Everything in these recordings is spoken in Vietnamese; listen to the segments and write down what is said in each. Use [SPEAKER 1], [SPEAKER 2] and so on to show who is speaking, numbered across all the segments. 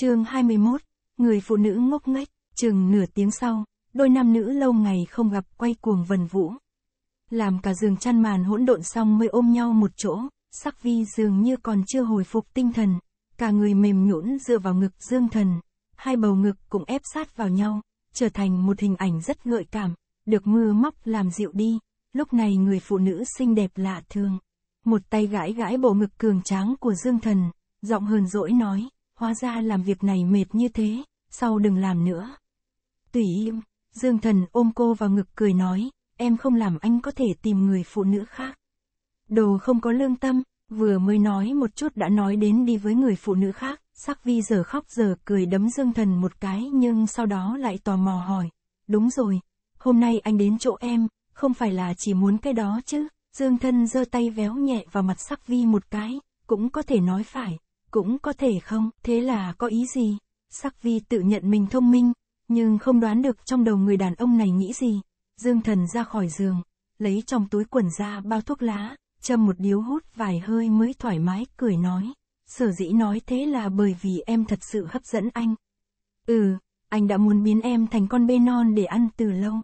[SPEAKER 1] chương 21, người phụ nữ ngốc nghếch, chừng nửa tiếng sau, đôi nam nữ lâu ngày không gặp quay cuồng vần vũ. Làm cả giường chăn màn hỗn độn xong mới ôm nhau một chỗ, sắc vi dường như còn chưa hồi phục tinh thần, cả người mềm nhũn dựa vào ngực dương thần, hai bầu ngực cũng ép sát vào nhau, trở thành một hình ảnh rất gợi cảm, được mưa móc làm dịu đi, lúc này người phụ nữ xinh đẹp lạ thường. Một tay gãi gãi bộ ngực cường tráng của dương thần, giọng hờn dỗi nói hóa ra làm việc này mệt như thế, sau đừng làm nữa. Tùy im, Dương Thần ôm cô vào ngực cười nói, em không làm anh có thể tìm người phụ nữ khác. Đồ không có lương tâm, vừa mới nói một chút đã nói đến đi với người phụ nữ khác, sắc vi giờ khóc giờ cười đấm Dương Thần một cái nhưng sau đó lại tò mò hỏi, đúng rồi, hôm nay anh đến chỗ em, không phải là chỉ muốn cái đó chứ, Dương Thân giơ tay véo nhẹ vào mặt sắc vi một cái, cũng có thể nói phải cũng có thể không, thế là có ý gì? Sắc vi tự nhận mình thông minh, nhưng không đoán được trong đầu người đàn ông này nghĩ gì. Dương thần ra khỏi giường, lấy trong túi quần ra bao thuốc lá, châm một điếu hút vài hơi mới thoải mái cười nói. Sở dĩ nói thế là bởi vì em thật sự hấp dẫn anh. Ừ, anh đã muốn biến em thành con bê non để ăn từ lâu.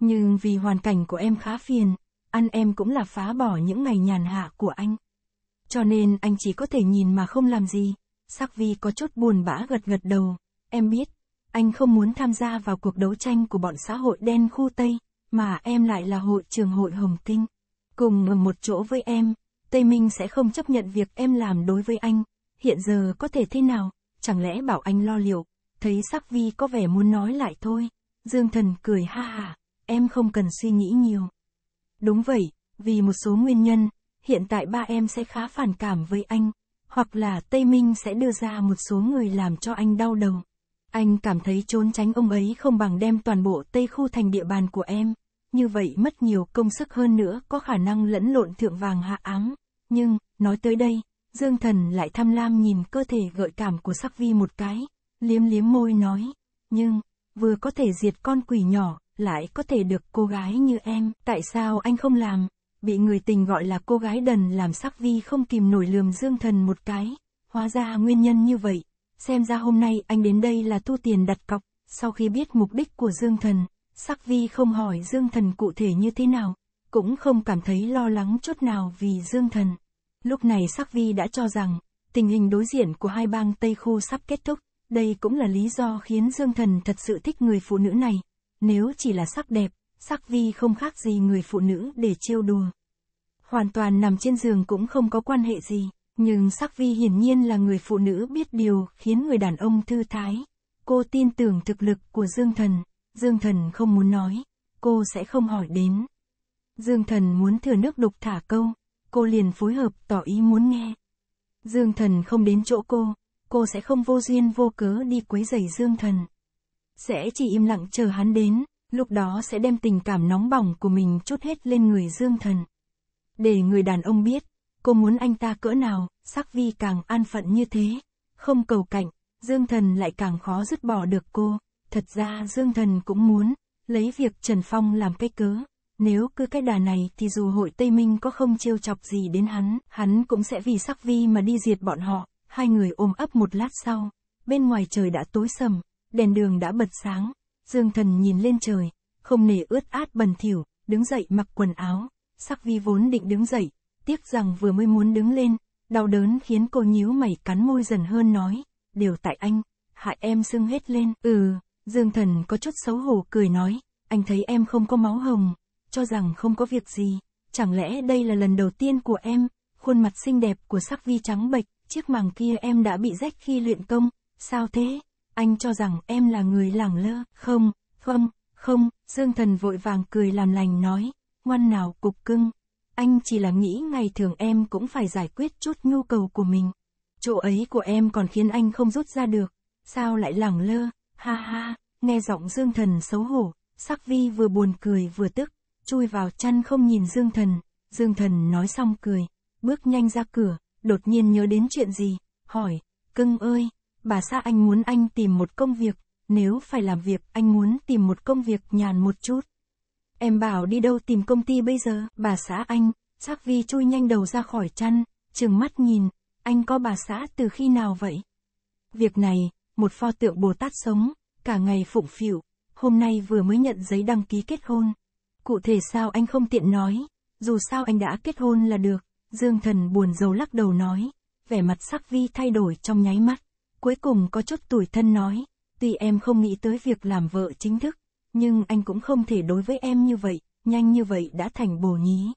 [SPEAKER 1] Nhưng vì hoàn cảnh của em khá phiền, ăn em cũng là phá bỏ những ngày nhàn hạ của anh. Cho nên anh chỉ có thể nhìn mà không làm gì. Sắc vi có chút buồn bã gật gật đầu. Em biết, anh không muốn tham gia vào cuộc đấu tranh của bọn xã hội đen khu Tây, mà em lại là hội trường hội Hồng Kinh. Cùng ở một chỗ với em, Tây Minh sẽ không chấp nhận việc em làm đối với anh. Hiện giờ có thể thế nào, chẳng lẽ bảo anh lo liệu, thấy sắc vi có vẻ muốn nói lại thôi. Dương thần cười ha ha. em không cần suy nghĩ nhiều. Đúng vậy, vì một số nguyên nhân, hiện tại ba em sẽ khá phản cảm với anh, hoặc là Tây Minh sẽ đưa ra một số người làm cho anh đau đầu. Anh cảm thấy trốn tránh ông ấy không bằng đem toàn bộ Tây Khu thành địa bàn của em, như vậy mất nhiều công sức hơn nữa có khả năng lẫn lộn thượng vàng hạ ám. Nhưng, nói tới đây, Dương Thần lại tham lam nhìn cơ thể gợi cảm của Sắc Vi một cái, liếm liếm môi nói, nhưng, vừa có thể diệt con quỷ nhỏ, lại có thể được cô gái như em, tại sao anh không làm? bị người tình gọi là cô gái đần làm sắc vi không kìm nổi lườm dương thần một cái, hóa ra nguyên nhân như vậy, xem ra hôm nay anh đến đây là thu tiền đặt cọc, sau khi biết mục đích của dương thần, sắc vi không hỏi dương thần cụ thể như thế nào, cũng không cảm thấy lo lắng chút nào vì dương thần. Lúc này sắc vi đã cho rằng, tình hình đối diện của hai bang Tây Khu sắp kết thúc, đây cũng là lý do khiến Dương Thần thật sự thích người phụ nữ này. Nếu chỉ là sắc đẹp, Sắc vi không khác gì người phụ nữ để trêu đùa. Hoàn toàn nằm trên giường cũng không có quan hệ gì, nhưng Sắc vi hiển nhiên là người phụ nữ biết điều khiến người đàn ông thư thái. Cô tin tưởng thực lực của Dương Thần, Dương Thần không muốn nói, cô sẽ không hỏi đến. Dương Thần muốn thừa nước đục thả câu, cô liền phối hợp tỏ ý muốn nghe. Dương Thần không đến chỗ cô, cô sẽ không vô duyên vô cớ đi quấy rầy Dương Thần. Sẽ chỉ im lặng chờ hắn đến lúc đó sẽ đem tình cảm nóng bỏng của mình chút hết lên người Dương Thần. Để người đàn ông biết, cô muốn anh ta cỡ nào, sắc vi càng an phận như thế, không cầu cạnh, Dương Thần lại càng khó dứt bỏ được cô. Thật ra Dương Thần cũng muốn, lấy việc Trần Phong làm cái cớ, nếu cứ cái đà này thì dù hội Tây Minh có không trêu chọc gì đến hắn, hắn cũng sẽ vì sắc vi mà đi diệt bọn họ. Hai người ôm ấp một lát sau, bên ngoài trời đã tối sầm, đèn đường đã bật sáng, Dương Thần nhìn lên trời, không nể ướt át bần thỉu, đứng dậy mặc quần áo, Sắc Vi vốn định đứng dậy, tiếc rằng vừa mới muốn đứng lên, đau đớn khiến cô nhíu mày cắn môi dần hơn nói, đều tại anh, hại em sưng hết lên. Ừ, Dương Thần có chút xấu hổ cười nói, anh thấy em không có máu hồng, cho rằng không có việc gì, chẳng lẽ đây là lần đầu tiên của em, khuôn mặt xinh đẹp của Sắc Vi trắng bệch, chiếc màng kia em đã bị rách khi luyện công, sao thế? anh cho rằng em là người lẳng lơ, không, không, không, Dương Thần vội vàng cười làm lành nói, ngoan nào cục cưng. Anh chỉ là nghĩ ngày thường em cũng phải giải quyết chút nhu cầu của mình. Chỗ ấy của em còn khiến anh không rút ra được, sao lại lẳng lơ, ha ha, nghe giọng Dương Thần xấu hổ, Sắc Vi vừa buồn cười vừa tức, chui vào chăn không nhìn Dương Thần, Dương Thần nói xong cười, bước nhanh ra cửa, đột nhiên nhớ đến chuyện gì, hỏi, cưng ơi, bà xã anh muốn anh tìm một công việc, nếu phải làm việc, anh muốn tìm một công việc nhàn một chút. Em bảo đi đâu tìm công ty bây giờ, bà xã anh, Sắc vi chui nhanh đầu ra khỏi chăn, trừng mắt nhìn, anh có bà xã từ khi nào vậy? Việc này, một pho tượng Bồ Tát sống, cả ngày phụng phịu, hôm nay vừa mới nhận giấy đăng ký kết hôn. Cụ thể sao anh không tiện nói, dù sao anh đã kết hôn là được, Dương Thần buồn rầu lắc đầu nói, vẻ mặt sắc vi thay đổi trong nháy mắt. Cuối cùng có chút tủi thân nói, tuy em không nghĩ tới việc làm vợ chính thức, nhưng anh cũng không thể đối với em như vậy, nhanh như vậy đã thành bồ nhí.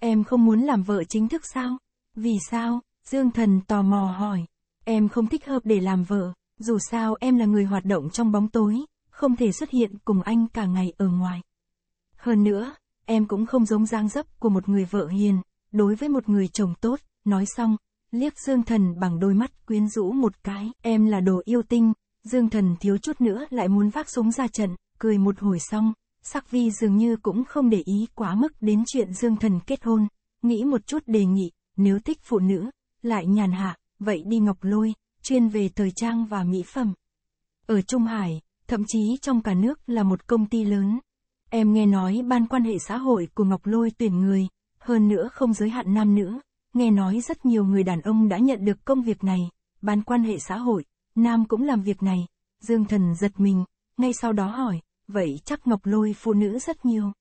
[SPEAKER 1] Em không muốn làm vợ chính thức sao? Vì sao? Dương Thần tò mò hỏi. Em không thích hợp để làm vợ, dù sao em là người hoạt động trong bóng tối, không thể xuất hiện cùng anh cả ngày ở ngoài. Hơn nữa, em cũng không giống giang dấp của một người vợ hiền, đối với một người chồng tốt, nói xong, liếc Dương Thần bằng đôi mắt quyến rũ một cái, em là đồ yêu tinh, Dương Thần thiếu chút nữa lại muốn vác súng ra trận, cười một hồi xong, Sắc Vi dường như cũng không để ý quá mức đến chuyện Dương Thần kết hôn, nghĩ một chút đề nghị, nếu thích phụ nữ, lại nhàn hạ, vậy đi Ngọc Lôi, chuyên về thời trang và mỹ phẩm. Ở Trung Hải, thậm chí trong cả nước là một công ty lớn. Em nghe nói ban quan hệ xã hội của Ngọc Lôi tuyển người, hơn nữa không giới hạn nam nữ, Nghe nói rất nhiều người đàn ông đã nhận được công việc này, ban quan hệ xã hội, nam cũng làm việc này. Dương Thần giật mình, ngay sau đó hỏi, vậy chắc Ngọc Lôi phụ nữ rất nhiều.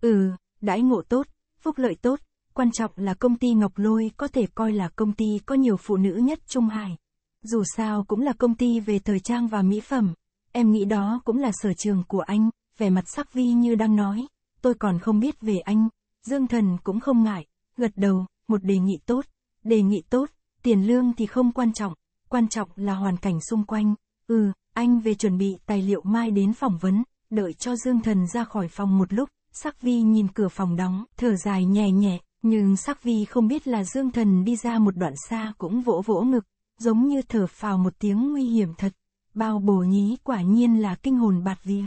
[SPEAKER 1] Ừ, đãi ngộ tốt, phúc lợi tốt, quan trọng là công ty Ngọc Lôi có thể coi là công ty có nhiều phụ nữ nhất Trung Hải. Dù sao cũng là công ty về thời trang và mỹ phẩm, em nghĩ đó cũng là sở trường của anh, vẻ mặt sắc vi như đang nói, tôi còn không biết về anh, Dương Thần cũng không ngại, gật đầu, một đề nghị tốt, đề nghị tốt, tiền lương thì không quan trọng, quan trọng là hoàn cảnh xung quanh. Ừ, anh về chuẩn bị tài liệu mai đến phỏng vấn, đợi cho Dương Thần ra khỏi phòng một lúc, Sắc Vi nhìn cửa phòng đóng, thở dài nhẹ nhẹ, nhưng Sắc Vi không biết là Dương Thần đi ra một đoạn xa cũng vỗ vỗ ngực, giống như thở phào một tiếng nguy hiểm thật. Bao bổ nhí quả nhiên là kinh hồn bạt vía.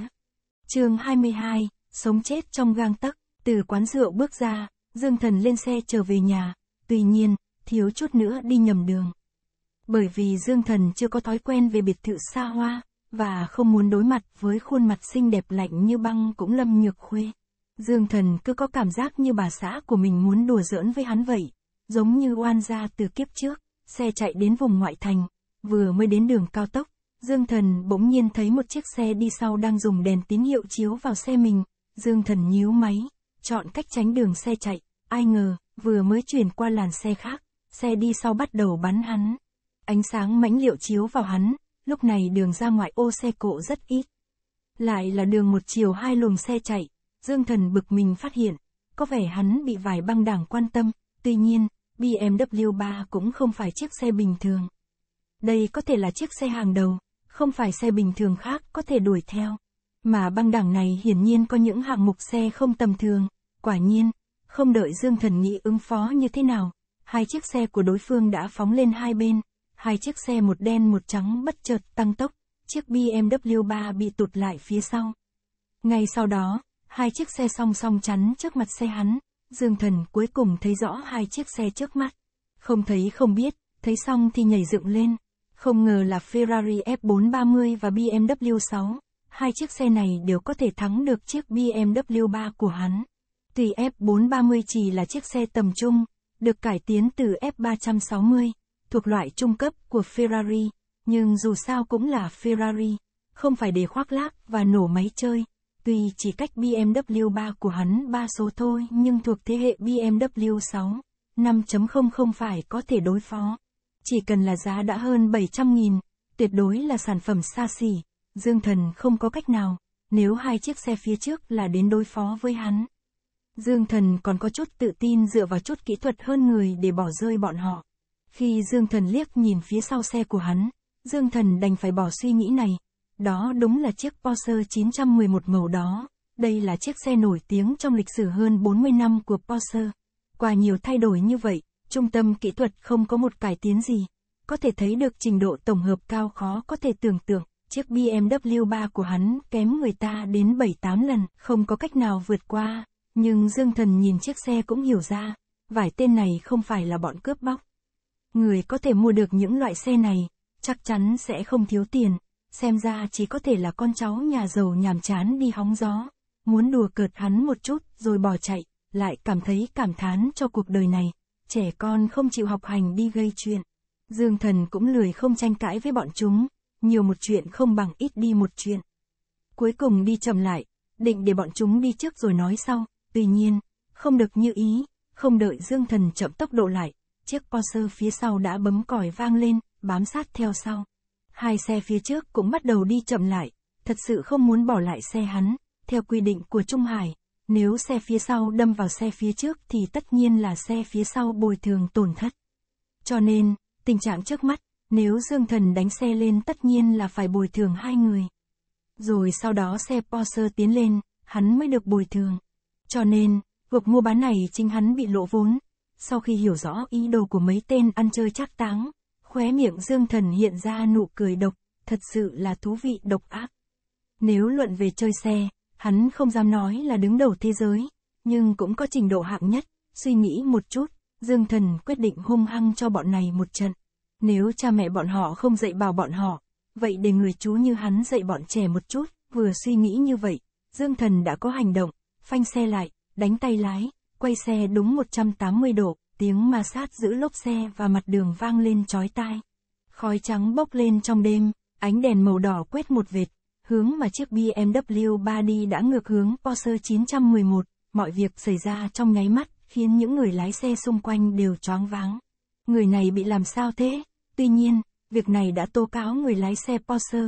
[SPEAKER 1] chương 22, sống chết trong gang tấc, từ quán rượu bước ra, Dương Thần lên xe trở về nhà, tuy nhiên, thiếu chút nữa đi nhầm đường. Bởi vì Dương Thần chưa có thói quen về biệt thự xa hoa, và không muốn đối mặt với khuôn mặt xinh đẹp lạnh như băng cũng lâm nhược khuê. Dương Thần cứ có cảm giác như bà xã của mình muốn đùa giỡn với hắn vậy, giống như oan gia từ kiếp trước, xe chạy đến vùng ngoại thành, vừa mới đến đường cao tốc, Dương Thần bỗng nhiên thấy một chiếc xe đi sau đang dùng đèn tín hiệu chiếu vào xe mình, Dương Thần nhíu máy, chọn cách tránh đường xe chạy, Ai ngờ, vừa mới chuyển qua làn xe khác, xe đi sau bắt đầu bắn hắn. Ánh sáng mãnh liệu chiếu vào hắn, lúc này đường ra ngoại ô xe cộ rất ít. Lại là đường một chiều hai luồng xe chạy, Dương Thần bực mình phát hiện, có vẻ hắn bị vài băng đảng quan tâm, tuy nhiên, BMW 3 cũng không phải chiếc xe bình thường. Đây có thể là chiếc xe hàng đầu, không phải xe bình thường khác có thể đuổi theo. Mà băng đảng này hiển nhiên có những hạng mục xe không tầm thường, quả nhiên, không đợi Dương Thần Nghị ứng phó như thế nào, hai chiếc xe của đối phương đã phóng lên hai bên, hai chiếc xe một đen một trắng bất chợt tăng tốc, chiếc BMW 3 bị tụt lại phía sau. Ngay sau đó, hai chiếc xe song song chắn trước mặt xe hắn, Dương Thần cuối cùng thấy rõ hai chiếc xe trước mắt. Không thấy không biết, thấy xong thì nhảy dựng lên. Không ngờ là Ferrari F430 và BMW 6, hai chiếc xe này đều có thể thắng được chiếc BMW 3 của hắn. Tùy F430 chỉ là chiếc xe tầm trung, được cải tiến từ F360, thuộc loại trung cấp của Ferrari, nhưng dù sao cũng là Ferrari, không phải để khoác lác và nổ máy chơi. Tuy chỉ cách BMW 3 của hắn 3 số thôi nhưng thuộc thế hệ BMW 6, 5.0 không phải có thể đối phó. Chỉ cần là giá đã hơn 700.000, tuyệt đối là sản phẩm xa xỉ, Dương Thần không có cách nào, nếu hai chiếc xe phía trước là đến đối phó với hắn. Dương Thần còn có chút tự tin dựa vào chút kỹ thuật hơn người để bỏ rơi bọn họ. Khi Dương Thần liếc nhìn phía sau xe của hắn, Dương Thần đành phải bỏ suy nghĩ này. Đó đúng là chiếc Porsche 911 màu đó. Đây là chiếc xe nổi tiếng trong lịch sử hơn 40 năm của Porsche. Qua nhiều thay đổi như vậy, trung tâm kỹ thuật không có một cải tiến gì. Có thể thấy được trình độ tổng hợp cao khó có thể tưởng tượng. Chiếc BMW 3 của hắn kém người ta đến 7-8 lần, không có cách nào vượt qua. Nhưng Dương Thần nhìn chiếc xe cũng hiểu ra, vải tên này không phải là bọn cướp bóc. Người có thể mua được những loại xe này, chắc chắn sẽ không thiếu tiền, xem ra chỉ có thể là con cháu nhà giàu nhàm chán đi hóng gió, muốn đùa cợt hắn một chút rồi bỏ chạy, lại cảm thấy cảm thán cho cuộc đời này, trẻ con không chịu học hành đi gây chuyện. Dương Thần cũng lười không tranh cãi với bọn chúng, nhiều một chuyện không bằng ít đi một chuyện. Cuối cùng đi chậm lại, định để bọn chúng đi trước rồi nói sau. Tuy nhiên, không được như ý, không đợi Dương Thần chậm tốc độ lại, chiếc Porsche phía sau đã bấm còi vang lên, bám sát theo sau. Hai xe phía trước cũng bắt đầu đi chậm lại, thật sự không muốn bỏ lại xe hắn, theo quy định của Trung Hải, nếu xe phía sau đâm vào xe phía trước thì tất nhiên là xe phía sau bồi thường tổn thất. Cho nên, tình trạng trước mắt, nếu Dương Thần đánh xe lên tất nhiên là phải bồi thường hai người. Rồi sau đó xe Porsche tiến lên, hắn mới được bồi thường. Cho nên, cuộc mua bán này chính hắn bị lộ vốn. Sau khi hiểu rõ ý đồ của mấy tên ăn chơi chắc táng, khóe miệng Dương Thần hiện ra nụ cười độc, thật sự là thú vị độc ác. Nếu luận về chơi xe, hắn không dám nói là đứng đầu thế giới, nhưng cũng có trình độ hạng nhất, suy nghĩ một chút, Dương Thần quyết định hung hăng cho bọn này một trận. Nếu cha mẹ bọn họ không dạy bảo bọn họ, vậy để người chú như hắn dạy bọn trẻ một chút, vừa suy nghĩ như vậy, Dương Thần đã có hành động, phanh xe lại, đánh tay lái, quay xe đúng 180 độ, tiếng ma sát giữa lốp xe và mặt đường vang lên chói tai. Khói trắng bốc lên trong đêm, ánh đèn màu đỏ quét một vệt, hướng mà chiếc BMW 3 đi đã ngược hướng Porsche 911, mọi việc xảy ra trong nháy mắt, khiến những người lái xe xung quanh đều choáng váng. Người này bị làm sao thế? Tuy nhiên, việc này đã tố cáo người lái xe Porsche.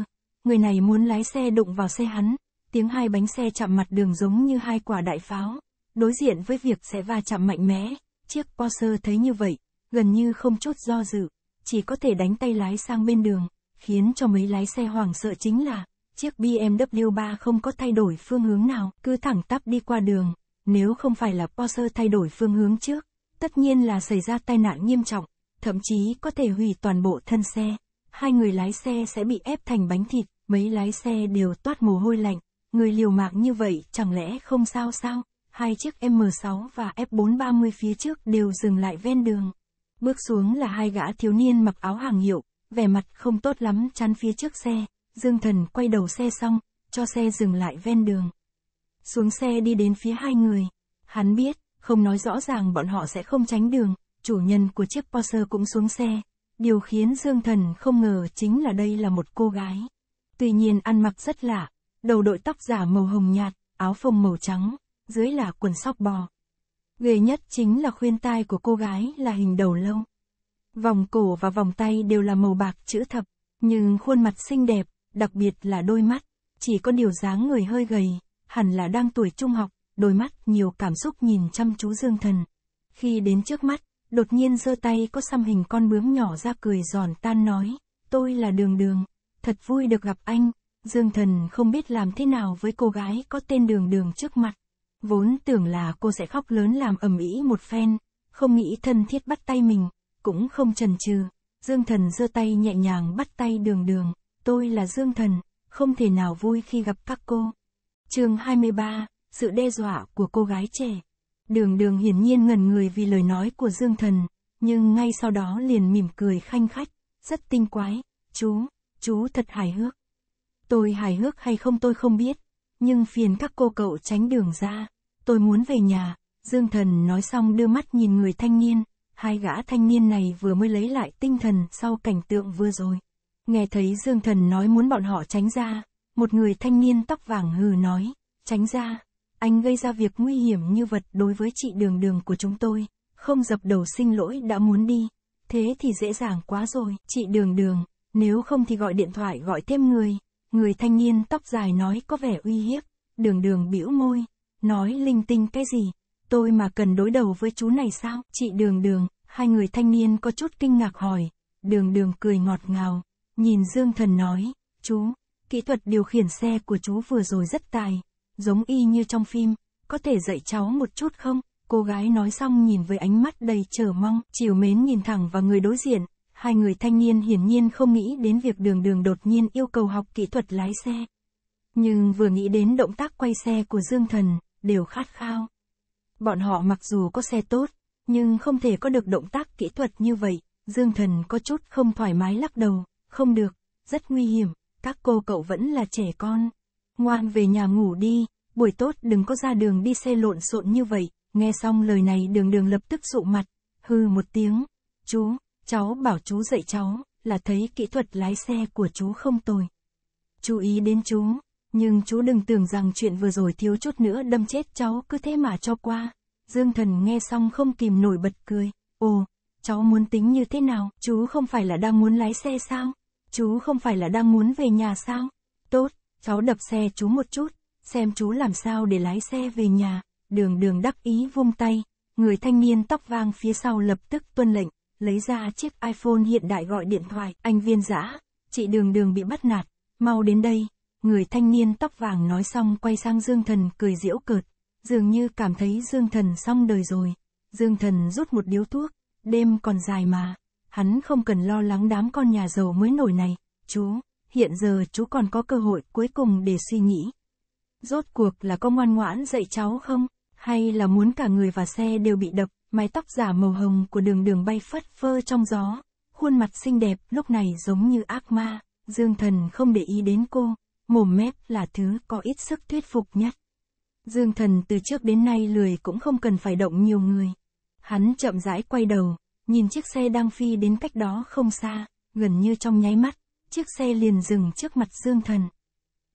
[SPEAKER 1] Người này muốn lái xe đụng vào xe hắn, tiếng hai bánh xe chạm mặt đường giống như hai quả đại pháo. Đối diện với việc sẽ va chạm mạnh mẽ, chiếc Porsche thấy như vậy, gần như không chút do dự, chỉ có thể đánh tay lái sang bên đường, khiến cho mấy lái xe hoảng sợ chính là, chiếc BMW 3 không có thay đổi phương hướng nào, cứ thẳng tắp đi qua đường, nếu không phải là Porsche thay đổi phương hướng trước, tất nhiên là xảy ra tai nạn nghiêm trọng, thậm chí có thể hủy toàn bộ thân xe. Hai người lái xe sẽ bị ép thành bánh thịt, mấy lái xe đều toát mồ hôi lạnh người liều mạng như vậy chẳng lẽ không sao sao? Hai chiếc M6 và F430 phía trước đều dừng lại ven đường. Bước xuống là hai gã thiếu niên mặc áo hàng hiệu, vẻ mặt không tốt lắm chắn phía trước xe, Dương Thần quay đầu xe xong, cho xe dừng lại ven đường. Xuống xe đi đến phía hai người, hắn biết, không nói rõ ràng bọn họ sẽ không tránh đường, chủ nhân của chiếc Porsche cũng xuống xe, điều khiến Dương Thần không ngờ chính là đây là một cô gái. Tuy nhiên ăn mặc rất lạ, đầu đội tóc giả màu hồng nhạt, áo phông màu trắng, dưới là quần sóc bò. Ghê nhất chính là khuyên tai của cô gái là hình đầu lâu. Vòng cổ và vòng tay đều là màu bạc chữ thập, nhưng khuôn mặt xinh đẹp, đặc biệt là đôi mắt, chỉ có điều dáng người hơi gầy, hẳn là đang tuổi trung học, đôi mắt nhiều cảm xúc nhìn chăm chú Dương Thần. Khi đến trước mắt, đột nhiên giơ tay có xăm hình con bướm nhỏ ra cười giòn tan nói, tôi là đường đường, thật vui được gặp anh, Dương Thần không biết làm thế nào với cô gái có tên Đường Đường trước mặt. Vốn tưởng là cô sẽ khóc lớn làm ầm ĩ một phen, không nghĩ thân thiết bắt tay mình, cũng không chần chừ. Dương Thần giơ tay nhẹ nhàng bắt tay Đường Đường, "Tôi là Dương Thần, không thể nào vui khi gặp các cô." Chương 23: Sự đe dọa của cô gái trẻ. Đường Đường hiển nhiên ngẩn người vì lời nói của Dương Thần, nhưng ngay sau đó liền mỉm cười khanh khách, rất tinh quái, "Chú, chú thật hài hước." Tôi hài hước hay không tôi không biết, nhưng phiền các cô cậu tránh đường ra. Tôi muốn về nhà, Dương Thần nói xong đưa mắt nhìn người thanh niên, hai gã thanh niên này vừa mới lấy lại tinh thần sau cảnh tượng vừa rồi. Nghe thấy Dương Thần nói muốn bọn họ tránh ra, một người thanh niên tóc vàng hừ nói, tránh ra, anh gây ra việc nguy hiểm như vật đối với chị đường đường của chúng tôi, không dập đầu xin lỗi đã muốn đi, thế thì dễ dàng quá rồi, chị đường đường, nếu không thì gọi điện thoại gọi thêm người. Người thanh niên tóc dài nói có vẻ uy hiếp, đường đường bĩu môi, nói linh tinh cái gì, tôi mà cần đối đầu với chú này sao? Chị đường đường, hai người thanh niên có chút kinh ngạc hỏi, đường đường cười ngọt ngào, nhìn Dương Thần nói, chú, kỹ thuật điều khiển xe của chú vừa rồi rất tài, giống y như trong phim, có thể dạy cháu một chút không? Cô gái nói xong nhìn với ánh mắt đầy chờ mong, chiều mến nhìn thẳng vào người đối diện, hai người thanh niên hiển nhiên không nghĩ đến việc đường đường đột nhiên yêu cầu học kỹ thuật lái xe. Nhưng vừa nghĩ đến động tác quay xe của Dương Thần, đều khát khao. Bọn họ mặc dù có xe tốt, nhưng không thể có được động tác kỹ thuật như vậy, Dương Thần có chút không thoải mái lắc đầu, không được, rất nguy hiểm, các cô cậu vẫn là trẻ con. Ngoan về nhà ngủ đi, buổi tốt đừng có ra đường đi xe lộn xộn như vậy, nghe xong lời này đường đường lập tức sụ mặt, hư một tiếng, chú. Cháu bảo chú dạy cháu, là thấy kỹ thuật lái xe của chú không tồi. Chú ý đến chú, nhưng chú đừng tưởng rằng chuyện vừa rồi thiếu chút nữa đâm chết cháu cứ thế mà cho qua. Dương thần nghe xong không kìm nổi bật cười. Ồ, cháu muốn tính như thế nào? Chú không phải là đang muốn lái xe sao? Chú không phải là đang muốn về nhà sao? Tốt, cháu đập xe chú một chút, xem chú làm sao để lái xe về nhà. Đường đường đắc ý vung tay, người thanh niên tóc vàng phía sau lập tức tuân lệnh lấy ra chiếc iPhone hiện đại gọi điện thoại, anh viên giã, chị đường đường bị bắt nạt, mau đến đây, người thanh niên tóc vàng nói xong quay sang Dương Thần cười diễu cợt, dường như cảm thấy Dương Thần xong đời rồi, Dương Thần rút một điếu thuốc, đêm còn dài mà, hắn không cần lo lắng đám con nhà giàu mới nổi này, chú, hiện giờ chú còn có cơ hội cuối cùng để suy nghĩ. Rốt cuộc là có ngoan ngoãn dạy cháu không, hay là muốn cả người và xe đều bị đập? mái tóc giả màu hồng của đường đường bay phất phơ trong gió, khuôn mặt xinh đẹp lúc này giống như ác ma, Dương Thần không để ý đến cô, mồm mép là thứ có ít sức thuyết phục nhất. Dương Thần từ trước đến nay lười cũng không cần phải động nhiều người. Hắn chậm rãi quay đầu, nhìn chiếc xe đang phi đến cách đó không xa, gần như trong nháy mắt, chiếc xe liền dừng trước mặt Dương Thần.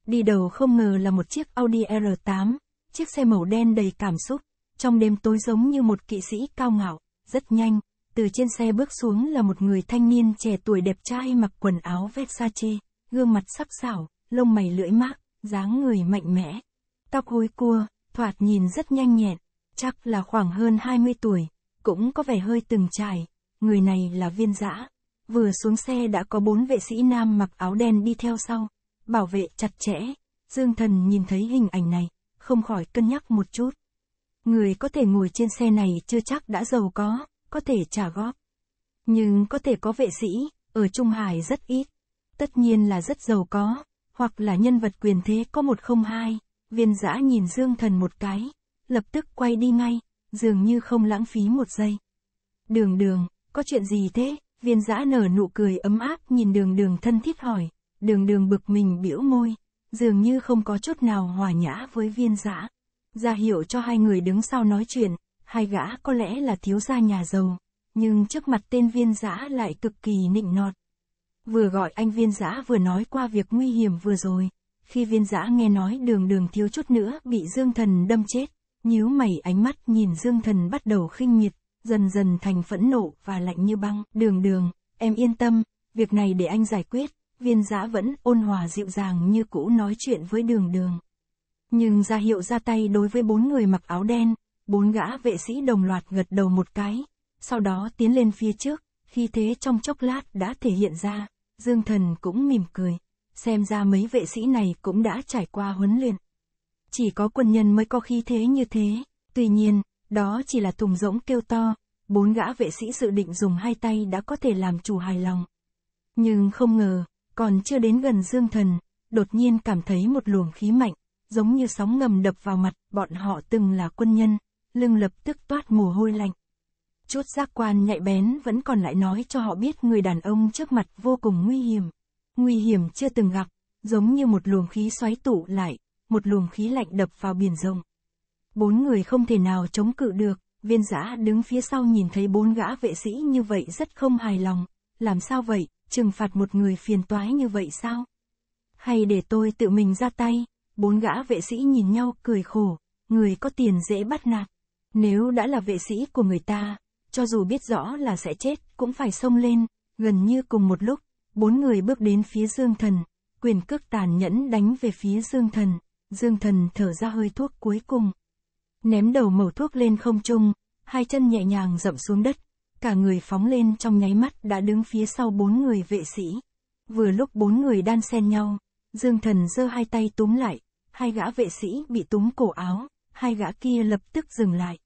[SPEAKER 1] Đi đầu không ngờ là một chiếc Audi R8, chiếc xe màu đen đầy cảm xúc, trong đêm tối giống như một kỵ sĩ cao ngạo, rất nhanh, từ trên xe bước xuống là một người thanh niên trẻ tuổi đẹp trai mặc quần áo vét sa Versace, gương mặt sắc sảo, lông mày lưỡi mát, dáng người mạnh mẽ. Tóc hối cua, thoạt nhìn rất nhanh nhẹn, chắc là khoảng hơn 20 tuổi, cũng có vẻ hơi từng trải, người này là viên dã. Vừa xuống xe đã có bốn vệ sĩ nam mặc áo đen đi theo sau, bảo vệ chặt chẽ, Dương Thần nhìn thấy hình ảnh này, không khỏi cân nhắc một chút. Người có thể ngồi trên xe này chưa chắc đã giàu có, có thể trả góp. Nhưng có thể có vệ sĩ, ở Trung Hải rất ít. Tất nhiên là rất giàu có, hoặc là nhân vật quyền thế có một không hai. Viên giã nhìn Dương Thần một cái, lập tức quay đi ngay, dường như không lãng phí một giây. Đường đường, có chuyện gì thế? Viên giã nở nụ cười ấm áp nhìn đường đường thân thiết hỏi, đường đường bực mình biểu môi, dường như không có chút nào hòa nhã với viên giã ra hiệu cho hai người đứng sau nói chuyện, hai gã có lẽ là thiếu gia nhà giàu, nhưng trước mặt tên viên giã lại cực kỳ nịnh nọt. Vừa gọi anh viên giã vừa nói qua việc nguy hiểm vừa rồi, khi viên giã nghe nói đường đường thiếu chút nữa bị Dương Thần đâm chết, nhíu mày ánh mắt nhìn Dương Thần bắt đầu khinh miệt, dần dần thành phẫn nộ và lạnh như băng, đường đường, em yên tâm, việc này để anh giải quyết, viên giã vẫn ôn hòa dịu dàng như cũ nói chuyện với đường đường nhưng ra hiệu ra tay đối với bốn người mặc áo đen, bốn gã vệ sĩ đồng loạt gật đầu một cái, sau đó tiến lên phía trước, khi thế trong chốc lát đã thể hiện ra, Dương Thần cũng mỉm cười, xem ra mấy vệ sĩ này cũng đã trải qua huấn luyện. Chỉ có quân nhân mới có khí thế như thế, tuy nhiên, đó chỉ là thùng rỗng kêu to, bốn gã vệ sĩ dự định dùng hai tay đã có thể làm chủ hài lòng. Nhưng không ngờ, còn chưa đến gần Dương Thần, đột nhiên cảm thấy một luồng khí mạnh, giống như sóng ngầm đập vào mặt, bọn họ từng là quân nhân, lưng lập tức toát mồ hôi lạnh. Chút giác quan nhạy bén vẫn còn lại nói cho họ biết người đàn ông trước mặt vô cùng nguy hiểm. Nguy hiểm chưa từng gặp, giống như một luồng khí xoáy tụ lại, một luồng khí lạnh đập vào biển rộng. Bốn người không thể nào chống cự được, viên giã đứng phía sau nhìn thấy bốn gã vệ sĩ như vậy rất không hài lòng. Làm sao vậy, trừng phạt một người phiền toái như vậy sao? Hay để tôi tự mình ra tay? bốn gã vệ sĩ nhìn nhau cười khổ, người có tiền dễ bắt nạt. Nếu đã là vệ sĩ của người ta, cho dù biết rõ là sẽ chết, cũng phải xông lên, gần như cùng một lúc, bốn người bước đến phía Dương Thần, quyền cước tàn nhẫn đánh về phía Dương Thần, Dương Thần thở ra hơi thuốc cuối cùng. Ném đầu màu thuốc lên không trung, hai chân nhẹ nhàng dậm xuống đất, cả người phóng lên trong nháy mắt đã đứng phía sau bốn người vệ sĩ. Vừa lúc bốn người đan xen nhau, Dương thần giơ hai tay túm lại, hai gã vệ sĩ bị túm cổ áo, hai gã kia lập tức dừng lại.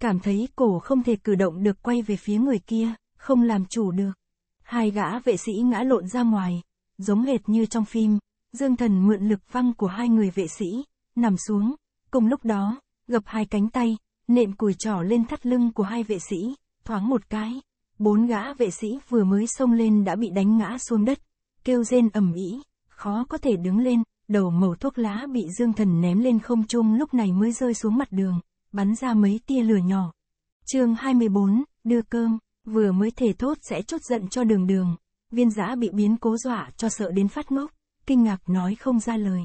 [SPEAKER 1] Cảm thấy cổ không thể cử động được quay về phía người kia, không làm chủ được. Hai gã vệ sĩ ngã lộn ra ngoài, giống hệt như trong phim, Dương thần mượn lực văng của hai người vệ sĩ, nằm xuống, cùng lúc đó, gập hai cánh tay, nệm cùi trỏ lên thắt lưng của hai vệ sĩ, thoáng một cái, bốn gã vệ sĩ vừa mới xông lên đã bị đánh ngã xuống đất, kêu rên ầm ĩ khó có thể đứng lên, đầu mẩu thuốc lá bị dương thần ném lên không trung lúc này mới rơi xuống mặt đường, bắn ra mấy tia lửa nhỏ. chương 24, đưa cơm, vừa mới thể thốt sẽ chốt giận cho đường đường, viên giã bị biến cố dọa cho sợ đến phát ngốc, kinh ngạc nói không ra lời.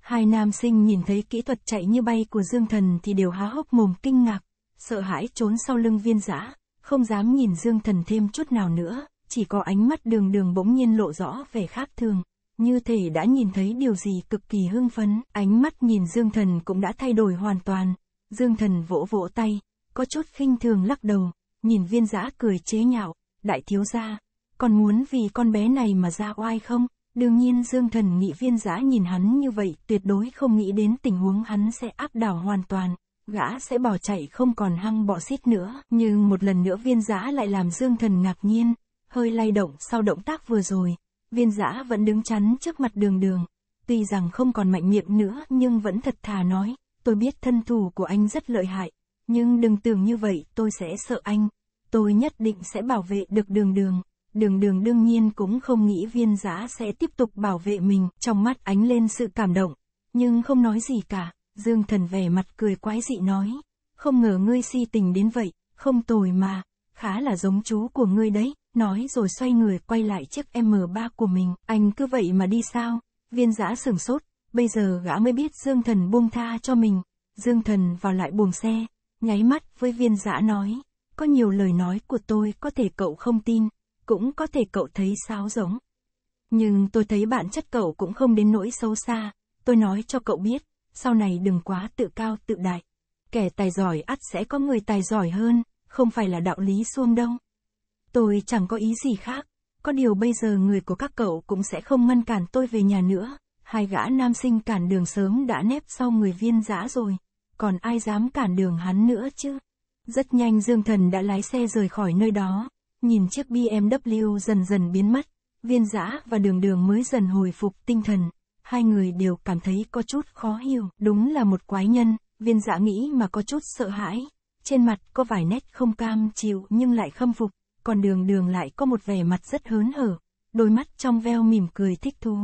[SPEAKER 1] Hai nam sinh nhìn thấy kỹ thuật chạy như bay của Dương Thần thì đều há hốc mồm kinh ngạc, sợ hãi trốn sau lưng viên giã, không dám nhìn Dương Thần thêm chút nào nữa, chỉ có ánh mắt đường đường bỗng nhiên lộ rõ về khác thường như thể đã nhìn thấy điều gì cực kỳ hưng phấn, ánh mắt nhìn Dương Thần cũng đã thay đổi hoàn toàn. Dương Thần vỗ vỗ tay, có chút khinh thường lắc đầu, nhìn viên giã cười chế nhạo, đại thiếu gia, còn muốn vì con bé này mà ra oai không? Đương nhiên Dương Thần nghĩ viên giã nhìn hắn như vậy tuyệt đối không nghĩ đến tình huống hắn sẽ áp đảo hoàn toàn, gã sẽ bỏ chạy không còn hăng bỏ xít nữa. Nhưng một lần nữa viên giã lại làm Dương Thần ngạc nhiên, hơi lay động sau động tác vừa rồi, viên giã vẫn đứng chắn trước mặt đường đường. Tuy rằng không còn mạnh miệng nữa nhưng vẫn thật thà nói, tôi biết thân thủ của anh rất lợi hại, nhưng đừng tưởng như vậy tôi sẽ sợ anh. Tôi nhất định sẽ bảo vệ được đường đường. Đường đường đương nhiên cũng không nghĩ viên giã sẽ tiếp tục bảo vệ mình, trong mắt ánh lên sự cảm động. Nhưng không nói gì cả, Dương thần vẻ mặt cười quái dị nói. Không ngờ ngươi si tình đến vậy, không tồi mà, khá là giống chú của ngươi đấy nói rồi xoay người quay lại chiếc M3 của mình, anh cứ vậy mà đi sao, viên giã sửng sốt, bây giờ gã mới biết Dương Thần buông tha cho mình, Dương Thần vào lại buồng xe, nháy mắt với viên giã nói, có nhiều lời nói của tôi có thể cậu không tin, cũng có thể cậu thấy sáo giống. Nhưng tôi thấy bản chất cậu cũng không đến nỗi sâu xa, tôi nói cho cậu biết, sau này đừng quá tự cao tự đại. Kẻ tài giỏi ắt sẽ có người tài giỏi hơn, không phải là đạo lý xuông đông. Tôi chẳng có ý gì khác, có điều bây giờ người của các cậu cũng sẽ không ngăn cản tôi về nhà nữa. Hai gã nam sinh cản đường sớm đã nép sau người viên giã rồi, còn ai dám cản đường hắn nữa chứ? Rất nhanh Dương Thần đã lái xe rời khỏi nơi đó, nhìn chiếc BMW dần dần biến mất, viên giã và đường đường mới dần hồi phục tinh thần. Hai người đều cảm thấy có chút khó hiểu, đúng là một quái nhân, viên giã nghĩ mà có chút sợ hãi. Trên mặt có vài nét không cam chịu nhưng lại khâm phục còn đường đường lại có một vẻ mặt rất hớn hở, đôi mắt trong veo mỉm cười thích thú.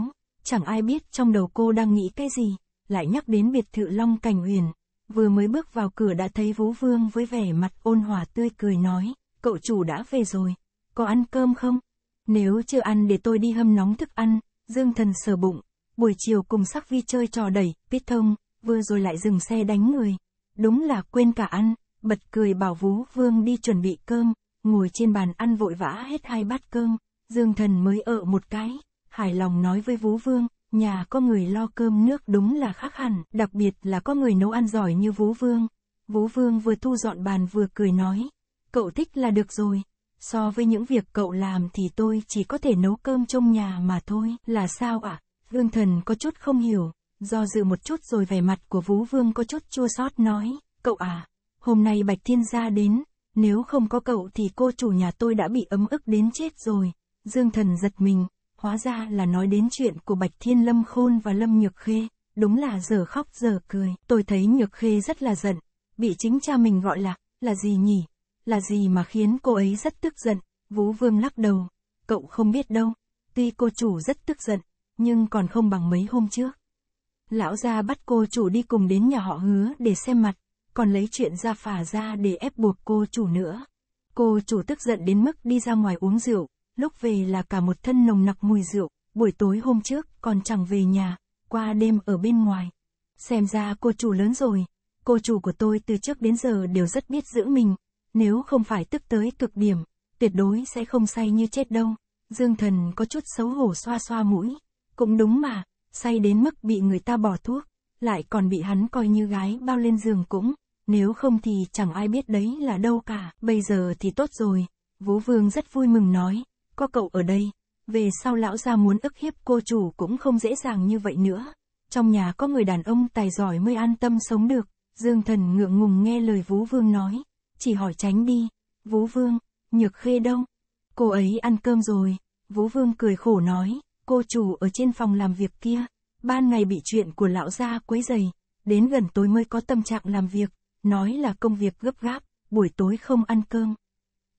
[SPEAKER 1] Chẳng ai biết trong đầu cô đang nghĩ cái gì, lại nhắc đến biệt thự Long Cảnh Uyển. Vừa mới bước vào cửa đã thấy Vũ Vương với vẻ mặt ôn hòa tươi cười nói, cậu chủ đã về rồi, có ăn cơm không? Nếu chưa ăn để tôi đi hâm nóng thức ăn, Dương Thần sờ bụng, buổi chiều cùng sắc vi chơi trò đẩy, biết thông, vừa rồi lại dừng xe đánh người. Đúng là quên cả ăn, bật cười bảo Vũ Vương đi chuẩn bị cơm, ngồi trên bàn ăn vội vã hết hai bát cơm, Dương Thần mới ở một cái, hài lòng nói với vũ Vương, nhà có người lo cơm nước đúng là khác hẳn, đặc biệt là có người nấu ăn giỏi như vũ Vương. vũ Vương vừa thu dọn bàn vừa cười nói, cậu thích là được rồi, so với những việc cậu làm thì tôi chỉ có thể nấu cơm trong nhà mà thôi, là sao ạ? À? Dương Thần có chút không hiểu, do dự một chút rồi vẻ mặt của vũ Vương có chút chua xót nói, cậu à, hôm nay Bạch Thiên Gia đến, nếu không có cậu thì cô chủ nhà tôi đã bị ấm ức đến chết rồi. Dương thần giật mình, hóa ra là nói đến chuyện của Bạch Thiên Lâm Khôn và Lâm Nhược Khê, đúng là giờ khóc giờ cười. Tôi thấy Nhược Khê rất là giận, bị chính cha mình gọi là, là gì nhỉ? Là gì mà khiến cô ấy rất tức giận? Vũ Vương lắc đầu, cậu không biết đâu, tuy cô chủ rất tức giận, nhưng còn không bằng mấy hôm trước. Lão gia bắt cô chủ đi cùng đến nhà họ hứa để xem mặt, còn lấy chuyện ra phả ra để ép buộc cô chủ nữa. Cô chủ tức giận đến mức đi ra ngoài uống rượu, lúc về là cả một thân nồng nặc mùi rượu, buổi tối hôm trước còn chẳng về nhà, qua đêm ở bên ngoài. Xem ra cô chủ lớn rồi, cô chủ của tôi từ trước đến giờ đều rất biết giữ mình, nếu không phải tức tới cực điểm, tuyệt đối sẽ không say như chết đâu. Dương thần có chút xấu hổ xoa xoa mũi, cũng đúng mà, say đến mức bị người ta bỏ thuốc, lại còn bị hắn coi như gái bao lên giường cũng nếu không thì chẳng ai biết đấy là đâu cả. Bây giờ thì tốt rồi. Vú Vương rất vui mừng nói. Có cậu ở đây. Về sau lão gia muốn ức hiếp cô chủ cũng không dễ dàng như vậy nữa. Trong nhà có người đàn ông tài giỏi mới an tâm sống được. Dương thần ngượng ngùng nghe lời Vú Vương nói. Chỉ hỏi tránh đi. Vú Vương, nhược khê đâu? Cô ấy ăn cơm rồi. Vú Vương cười khổ nói. Cô chủ ở trên phòng làm việc kia. Ban ngày bị chuyện của lão gia quấy dày. Đến gần tối mới có tâm trạng làm việc nói là công việc gấp gáp, buổi tối không ăn cơm.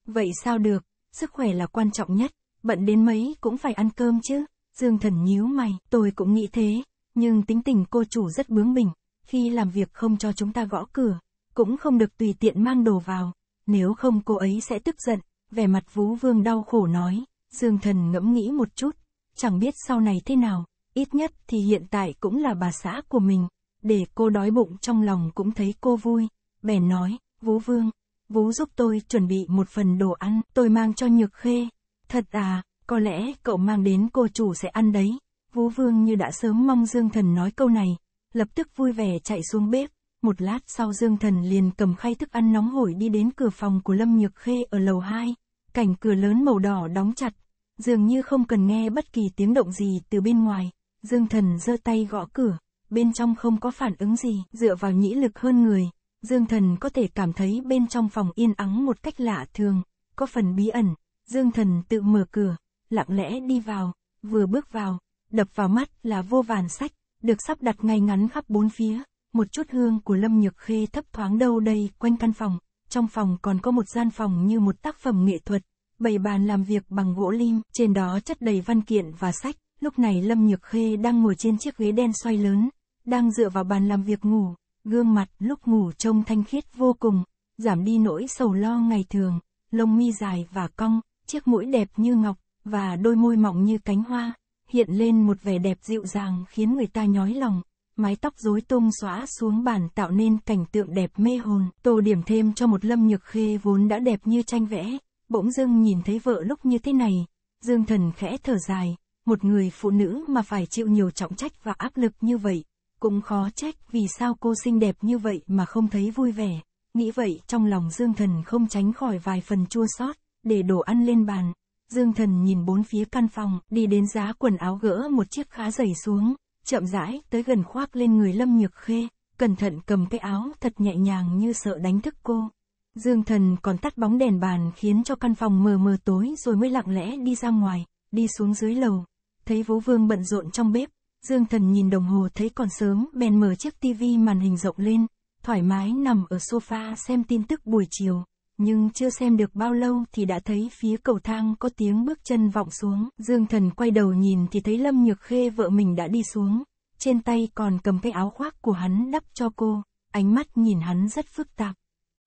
[SPEAKER 1] Vậy sao được, sức khỏe là quan trọng nhất, bận đến mấy cũng phải ăn cơm chứ. Dương thần nhíu mày, tôi cũng nghĩ thế, nhưng tính tình cô chủ rất bướng bỉnh, khi làm việc không cho chúng ta gõ cửa, cũng không được tùy tiện mang đồ vào, nếu không cô ấy sẽ tức giận, vẻ mặt Vũ Vương đau khổ nói, Dương thần ngẫm nghĩ một chút, chẳng biết sau này thế nào, ít nhất thì hiện tại cũng là bà xã của mình để cô đói bụng trong lòng cũng thấy cô vui, bèn nói, vú vương, vú giúp tôi chuẩn bị một phần đồ ăn, tôi mang cho nhược khê. Thật à, có lẽ cậu mang đến cô chủ sẽ ăn đấy. Vú vương như đã sớm mong Dương Thần nói câu này, lập tức vui vẻ chạy xuống bếp. Một lát sau Dương Thần liền cầm khay thức ăn nóng hổi đi đến cửa phòng của Lâm Nhược Khê ở lầu 2. Cảnh cửa lớn màu đỏ đóng chặt, dường như không cần nghe bất kỳ tiếng động gì từ bên ngoài. Dương Thần giơ tay gõ cửa, bên trong không có phản ứng gì, dựa vào nhĩ lực hơn người, Dương Thần có thể cảm thấy bên trong phòng yên ắng một cách lạ thường, có phần bí ẩn, Dương Thần tự mở cửa, lặng lẽ đi vào, vừa bước vào, đập vào mắt là vô vàn sách, được sắp đặt ngay ngắn khắp bốn phía, một chút hương của Lâm Nhược Khê thấp thoáng đâu đây quanh căn phòng, trong phòng còn có một gian phòng như một tác phẩm nghệ thuật, bày bàn làm việc bằng gỗ lim, trên đó chất đầy văn kiện và sách, lúc này Lâm Nhược Khê đang ngồi trên chiếc ghế đen xoay lớn, đang dựa vào bàn làm việc ngủ, gương mặt lúc ngủ trông thanh khiết vô cùng, giảm đi nỗi sầu lo ngày thường, lông mi dài và cong, chiếc mũi đẹp như ngọc, và đôi môi mỏng như cánh hoa, hiện lên một vẻ đẹp dịu dàng khiến người ta nhói lòng. Mái tóc rối tung xóa xuống bàn tạo nên cảnh tượng đẹp mê hồn, tô điểm thêm cho một lâm nhược khê vốn đã đẹp như tranh vẽ, bỗng dưng nhìn thấy vợ lúc như thế này, dương thần khẽ thở dài, một người phụ nữ mà phải chịu nhiều trọng trách và áp lực như vậy, cũng khó trách vì sao cô xinh đẹp như vậy mà không thấy vui vẻ. Nghĩ vậy trong lòng Dương Thần không tránh khỏi vài phần chua xót để đồ ăn lên bàn. Dương Thần nhìn bốn phía căn phòng, đi đến giá quần áo gỡ một chiếc khá dày xuống, chậm rãi tới gần khoác lên người Lâm Nhược Khê, cẩn thận cầm cái áo thật nhẹ nhàng như sợ đánh thức cô. Dương Thần còn tắt bóng đèn bàn khiến cho căn phòng mờ mờ tối rồi mới lặng lẽ đi ra ngoài, đi xuống dưới lầu. Thấy Vũ Vương bận rộn trong bếp, Dương Thần nhìn đồng hồ thấy còn sớm, bèn mở chiếc tivi màn hình rộng lên, thoải mái nằm ở sofa xem tin tức buổi chiều. Nhưng chưa xem được bao lâu thì đã thấy phía cầu thang có tiếng bước chân vọng xuống. Dương Thần quay đầu nhìn thì thấy Lâm Nhược Khê vợ mình đã đi xuống. Trên tay còn cầm cái áo khoác của hắn đắp cho cô. Ánh mắt nhìn hắn rất phức tạp.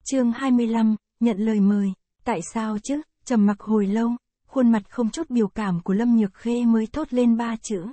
[SPEAKER 1] chương 25, nhận lời mời. Tại sao chứ? trầm mặc hồi lâu, khuôn mặt không chút biểu cảm của Lâm Nhược Khê mới thốt lên ba chữ.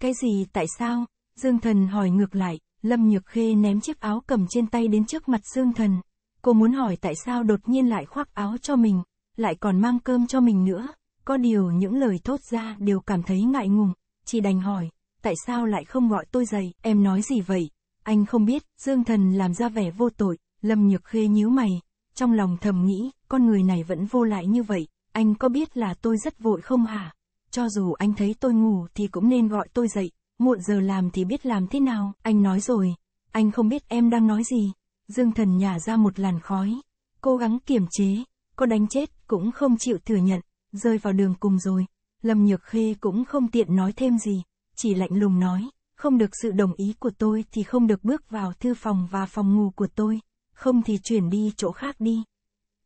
[SPEAKER 1] Cái gì tại sao? Dương Thần hỏi ngược lại, Lâm Nhược Khê ném chiếc áo cầm trên tay đến trước mặt Dương Thần. Cô muốn hỏi tại sao đột nhiên lại khoác áo cho mình, lại còn mang cơm cho mình nữa. Có điều những lời thốt ra đều cảm thấy ngại ngùng, chỉ đành hỏi, tại sao lại không gọi tôi dậy, em nói gì vậy? Anh không biết, Dương Thần làm ra vẻ vô tội, Lâm Nhược Khê nhíu mày, trong lòng thầm nghĩ, con người này vẫn vô lại như vậy, anh có biết là tôi rất vội không hả? cho dù anh thấy tôi ngủ thì cũng nên gọi tôi dậy, muộn giờ làm thì biết làm thế nào, anh nói rồi, anh không biết em đang nói gì. Dương thần nhả ra một làn khói, cố gắng kiềm chế, có đánh chết cũng không chịu thừa nhận, rơi vào đường cùng rồi. Lâm Nhược Khê cũng không tiện nói thêm gì, chỉ lạnh lùng nói, không được sự đồng ý của tôi thì không được bước vào thư phòng và phòng ngủ của tôi, không thì chuyển đi chỗ khác đi.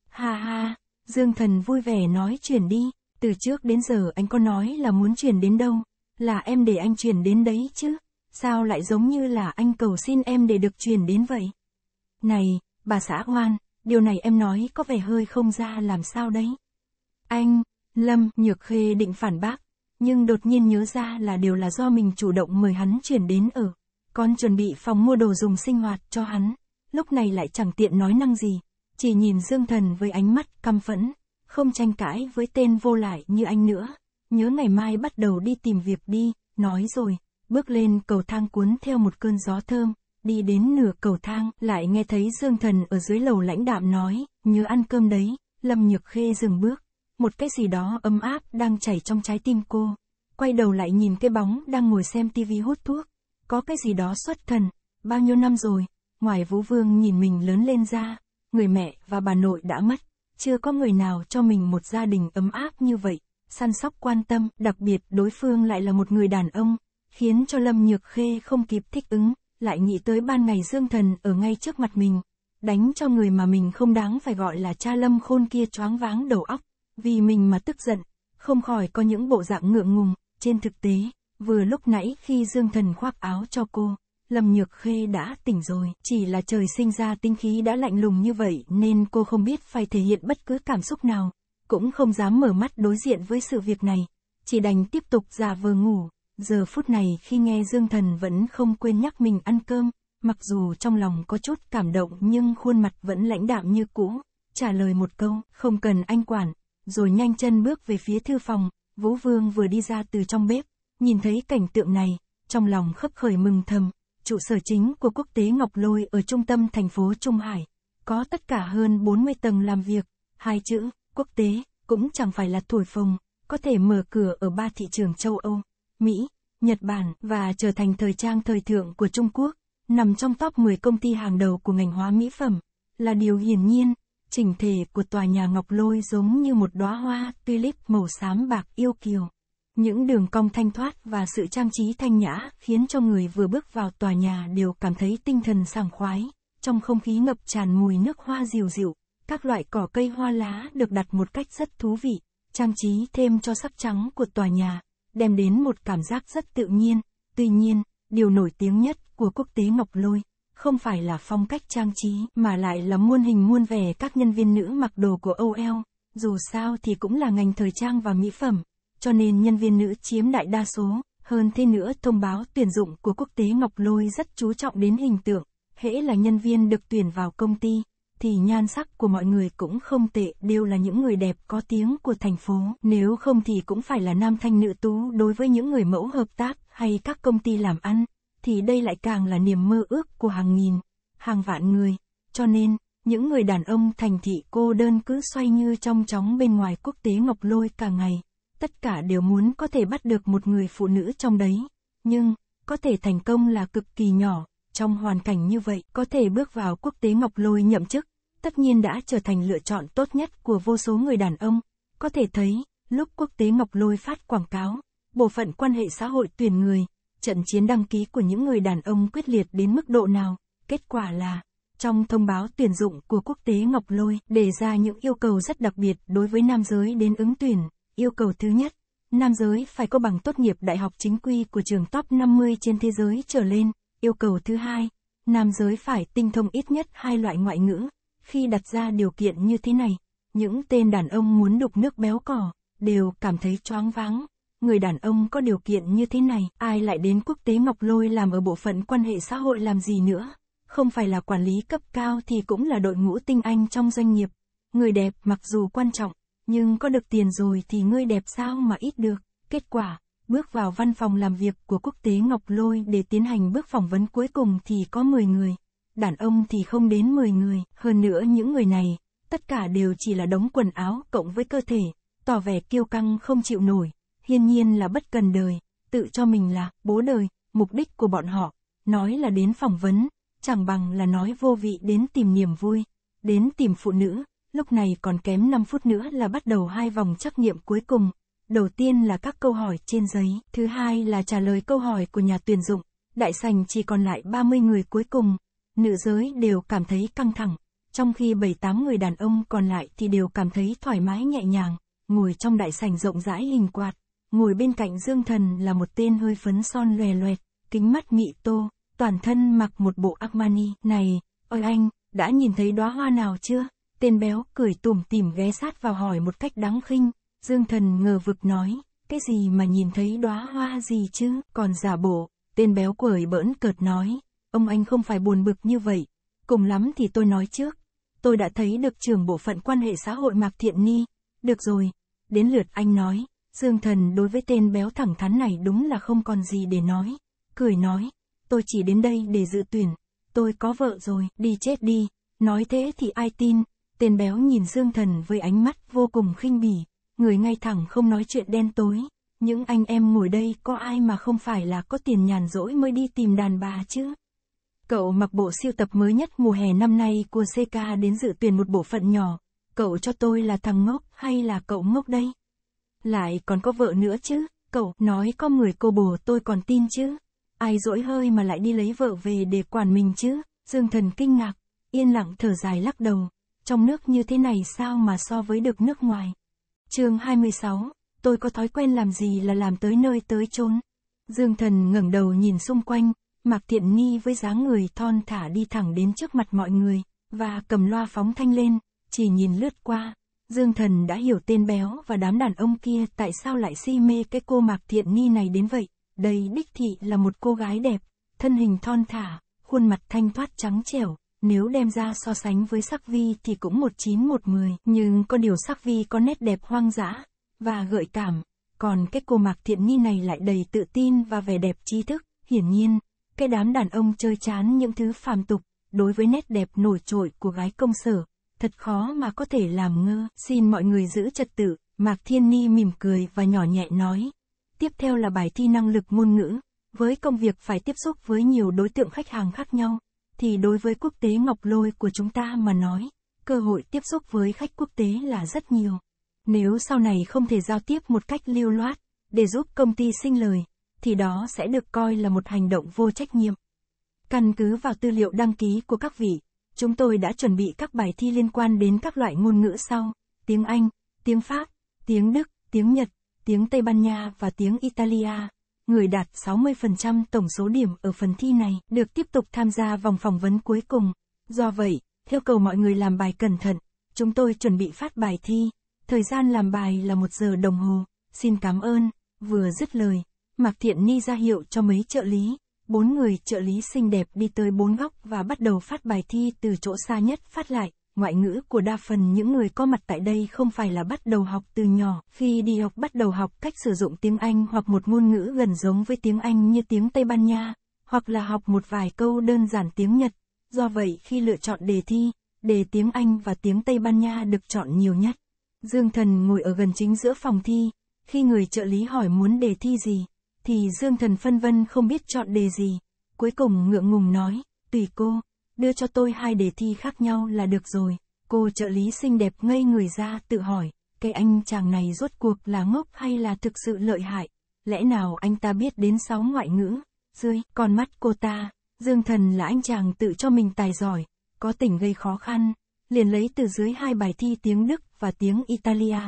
[SPEAKER 1] Ha ha, Dương Thần vui vẻ nói chuyển đi, từ trước đến giờ anh có nói là muốn chuyển đến đâu, là em để anh chuyển đến đấy chứ, sao lại giống như là anh cầu xin em để được chuyển đến vậy? Này, bà xã ngoan, điều này em nói có vẻ hơi không ra làm sao đấy. Anh, Lâm, Nhược Khê định phản bác, nhưng đột nhiên nhớ ra là điều là do mình chủ động mời hắn chuyển đến ở. Con chuẩn bị phòng mua đồ dùng sinh hoạt cho hắn, lúc này lại chẳng tiện nói năng gì, chỉ nhìn Dương Thần với ánh mắt căm phẫn không tranh cãi với tên vô lại như anh nữa. Nhớ ngày mai bắt đầu đi tìm việc đi, nói rồi, bước lên cầu thang cuốn theo một cơn gió thơm, đi đến nửa cầu thang, lại nghe thấy Dương Thần ở dưới lầu lãnh đạm nói, nhớ ăn cơm đấy, Lâm Nhược Khê dừng bước, một cái gì đó ấm áp đang chảy trong trái tim cô, quay đầu lại nhìn cái bóng đang ngồi xem tivi hút thuốc, có cái gì đó xuất thần, bao nhiêu năm rồi, ngoài Vũ Vương nhìn mình lớn lên ra, người mẹ và bà nội đã mất, chưa có người nào cho mình một gia đình ấm áp như vậy, săn sóc quan tâm, đặc biệt đối phương lại là một người đàn ông, khiến cho Lâm Nhược Khê không kịp thích ứng, lại nghĩ tới ban ngày Dương Thần ở ngay trước mặt mình, đánh cho người mà mình không đáng phải gọi là cha Lâm Khôn kia choáng váng đầu óc, vì mình mà tức giận, không khỏi có những bộ dạng ngượng ngùng, trên thực tế, vừa lúc nãy khi Dương Thần khoác áo cho cô, Lâm Nhược Khê đã tỉnh rồi, chỉ là trời sinh ra tinh khí đã lạnh lùng như vậy nên cô không biết phải thể hiện bất cứ cảm xúc nào, cũng không dám mở mắt đối diện với sự việc này, chỉ đành tiếp tục giả vờ ngủ. Giờ phút này khi nghe Dương Thần vẫn không quên nhắc mình ăn cơm, mặc dù trong lòng có chút cảm động nhưng khuôn mặt vẫn lãnh đạm như cũ, trả lời một câu, không cần anh quản, rồi nhanh chân bước về phía thư phòng, Vũ Vương vừa đi ra từ trong bếp, nhìn thấy cảnh tượng này, trong lòng khấp khởi mừng thầm, trụ sở chính của quốc tế Ngọc Lôi ở trung tâm thành phố Trung Hải. Có tất cả hơn 40 tầng làm việc, hai chữ, quốc tế, cũng chẳng phải là thổi phồng, có thể mở cửa ở ba thị trường châu Âu, Mỹ, Nhật Bản và trở thành thời trang thời thượng của Trung Quốc, nằm trong top 10 công ty hàng đầu của ngành hóa mỹ phẩm, là điều hiển nhiên. Chỉnh thể của tòa nhà Ngọc Lôi giống như một đóa hoa tulip màu xám bạc yêu kiều. Những đường cong thanh thoát và sự trang trí thanh nhã khiến cho người vừa bước vào tòa nhà đều cảm thấy tinh thần sảng khoái. Trong không khí ngập tràn mùi nước hoa dịu dịu, các loại cỏ cây hoa lá được đặt một cách rất thú vị, trang trí thêm cho sắc trắng của tòa nhà, đem đến một cảm giác rất tự nhiên. Tuy nhiên, điều nổi tiếng nhất của quốc tế Ngọc Lôi không phải là phong cách trang trí mà lại là muôn hình muôn vẻ các nhân viên nữ mặc đồ của OL, dù sao thì cũng là ngành thời trang và mỹ phẩm cho nên nhân viên nữ chiếm đại đa số. Hơn thế nữa, thông báo tuyển dụng của quốc tế Ngọc Lôi rất chú trọng đến hình tượng. Hễ là nhân viên được tuyển vào công ty, thì nhan sắc của mọi người cũng không tệ, đều là những người đẹp có tiếng của thành phố. Nếu không thì cũng phải là nam thanh nữ tú đối với những người mẫu hợp tác hay các công ty làm ăn, thì đây lại càng là niềm mơ ước của hàng nghìn, hàng vạn người. Cho nên, những người đàn ông thành thị cô đơn cứ xoay như trong chóng bên ngoài quốc tế ngọc lôi cả ngày tất cả đều muốn có thể bắt được một người phụ nữ trong đấy. Nhưng, có thể thành công là cực kỳ nhỏ, trong hoàn cảnh như vậy, có thể bước vào quốc tế ngọc lôi nhậm chức, tất nhiên đã trở thành lựa chọn tốt nhất của vô số người đàn ông. Có thể thấy, lúc quốc tế ngọc lôi phát quảng cáo, bộ phận quan hệ xã hội tuyển người, trận chiến đăng ký của những người đàn ông quyết liệt đến mức độ nào, kết quả là, trong thông báo tuyển dụng của quốc tế Ngọc Lôi đề ra những yêu cầu rất đặc biệt đối với nam giới đến ứng tuyển. Yêu cầu thứ nhất, nam giới phải có bằng tốt nghiệp đại học chính quy của trường top 50 trên thế giới trở lên. Yêu cầu thứ hai, nam giới phải tinh thông ít nhất hai loại ngoại ngữ. Khi đặt ra điều kiện như thế này, những tên đàn ông muốn đục nước béo cỏ, đều cảm thấy choáng váng. Người đàn ông có điều kiện như thế này, ai lại đến quốc tế Ngọc Lôi làm ở bộ phận quan hệ xã hội làm gì nữa? Không phải là quản lý cấp cao thì cũng là đội ngũ tinh anh trong doanh nghiệp. Người đẹp mặc dù quan trọng, nhưng có được tiền rồi thì ngươi đẹp sao mà ít được. Kết quả, bước vào văn phòng làm việc của quốc tế Ngọc Lôi để tiến hành bước phỏng vấn cuối cùng thì có 10 người. Đàn ông thì không đến 10 người, hơn nữa những người này, tất cả đều chỉ là đống quần áo cộng với cơ thể, tỏ vẻ kiêu căng không chịu nổi, hiên nhiên là bất cần đời, tự cho mình là bố đời, mục đích của bọn họ, nói là đến phỏng vấn, chẳng bằng là nói vô vị đến tìm niềm vui, đến tìm phụ nữ, lúc này còn kém 5 phút nữa là bắt đầu hai vòng trắc nghiệm cuối cùng. Đầu tiên là các câu hỏi trên giấy, thứ hai là trả lời câu hỏi của nhà tuyển dụng. Đại sành chỉ còn lại 30 người cuối cùng, nữ giới đều cảm thấy căng thẳng, trong khi 7-8 người đàn ông còn lại thì đều cảm thấy thoải mái nhẹ nhàng, ngồi trong đại sành rộng rãi hình quạt. Ngồi bên cạnh Dương Thần là một tên hơi phấn son lòe loẹt, kính mắt mị tô, toàn thân mặc một bộ Armani này, ôi anh, đã nhìn thấy đóa hoa nào chưa? Tên béo cười tủm tỉm ghé sát vào hỏi một cách đáng khinh, Dương Thần ngờ vực nói, cái gì mà nhìn thấy đóa hoa gì chứ, còn giả bộ, tên béo cười bỡn cợt nói, ông anh không phải buồn bực như vậy, cùng lắm thì tôi nói trước, tôi đã thấy được trưởng bộ phận quan hệ xã hội Mạc Thiện Ni, được rồi, đến lượt anh nói, Dương Thần đối với tên béo thẳng thắn này đúng là không còn gì để nói, cười nói, tôi chỉ đến đây để dự tuyển, tôi có vợ rồi, đi chết đi, nói thế thì ai tin, Tên béo nhìn Dương Thần với ánh mắt vô cùng khinh bỉ, người ngay thẳng không nói chuyện đen tối. Những anh em ngồi đây có ai mà không phải là có tiền nhàn rỗi mới đi tìm đàn bà chứ? Cậu mặc bộ siêu tập mới nhất mùa hè năm nay của CK đến dự tuyển một bộ phận nhỏ. Cậu cho tôi là thằng ngốc hay là cậu ngốc đây? Lại còn có vợ nữa chứ, cậu nói có người cô bồ tôi còn tin chứ. Ai dỗi hơi mà lại đi lấy vợ về để quản mình chứ, Dương Thần kinh ngạc, yên lặng thở dài lắc đầu trong nước như thế này sao mà so với được nước ngoài. chương 26, tôi có thói quen làm gì là làm tới nơi tới chốn. Dương thần ngẩng đầu nhìn xung quanh, Mạc Thiện Ni với dáng người thon thả đi thẳng đến trước mặt mọi người, và cầm loa phóng thanh lên, chỉ nhìn lướt qua. Dương thần đã hiểu tên béo và đám đàn ông kia tại sao lại si mê cái cô Mạc Thiện Ni này đến vậy. Đây đích thị là một cô gái đẹp, thân hình thon thả, khuôn mặt thanh thoát trắng trẻo, nếu đem ra so sánh với sắc vi thì cũng một chín một mười, nhưng có điều sắc vi có nét đẹp hoang dã, và gợi cảm, còn cái cô Mạc Thiện Nghi này lại đầy tự tin và vẻ đẹp trí thức, hiển nhiên, cái đám đàn ông chơi chán những thứ phàm tục, đối với nét đẹp nổi trội của gái công sở, thật khó mà có thể làm ngơ, xin mọi người giữ trật tự, Mạc Thiên Ni mỉm cười và nhỏ nhẹ nói. Tiếp theo là bài thi năng lực ngôn ngữ, với công việc phải tiếp xúc với nhiều đối tượng khách hàng khác nhau, thì đối với quốc tế ngọc lôi của chúng ta mà nói, cơ hội tiếp xúc với khách quốc tế là rất nhiều. Nếu sau này không thể giao tiếp một cách lưu loát, để giúp công ty sinh lời, thì đó sẽ được coi là một hành động vô trách nhiệm. Căn cứ vào tư liệu đăng ký của các vị, chúng tôi đã chuẩn bị các bài thi liên quan đến các loại ngôn ngữ sau, tiếng Anh, tiếng Pháp, tiếng Đức, tiếng Nhật, tiếng Tây Ban Nha và tiếng Italia người đạt 60% tổng số điểm ở phần thi này được tiếp tục tham gia vòng phỏng vấn cuối cùng. Do vậy, theo cầu mọi người làm bài cẩn thận, chúng tôi chuẩn bị phát bài thi. Thời gian làm bài là một giờ đồng hồ. Xin cảm ơn. Vừa dứt lời, Mạc Thiện Ni ra hiệu cho mấy trợ lý. Bốn người trợ lý xinh đẹp đi tới bốn góc và bắt đầu phát bài thi từ chỗ xa nhất phát lại. Ngoại ngữ của đa phần những người có mặt tại đây không phải là bắt đầu học từ nhỏ, khi đi học bắt đầu học cách sử dụng tiếng Anh hoặc một ngôn ngữ gần giống với tiếng Anh như tiếng Tây Ban Nha, hoặc là học một vài câu đơn giản tiếng Nhật. Do vậy khi lựa chọn đề thi, đề tiếng Anh và tiếng Tây Ban Nha được chọn nhiều nhất. Dương Thần ngồi ở gần chính giữa phòng thi, khi người trợ lý hỏi muốn đề thi gì, thì Dương Thần phân vân không biết chọn đề gì, cuối cùng ngượng ngùng nói, tùy cô đưa cho tôi hai đề thi khác nhau là được rồi. Cô trợ lý xinh đẹp ngây người ra tự hỏi, cái anh chàng này rốt cuộc là ngốc hay là thực sự lợi hại? Lẽ nào anh ta biết đến sáu ngoại ngữ? Dưới con mắt cô ta, Dương Thần là anh chàng tự cho mình tài giỏi, có tỉnh gây khó khăn, liền lấy từ dưới hai bài thi tiếng Đức và tiếng Italia.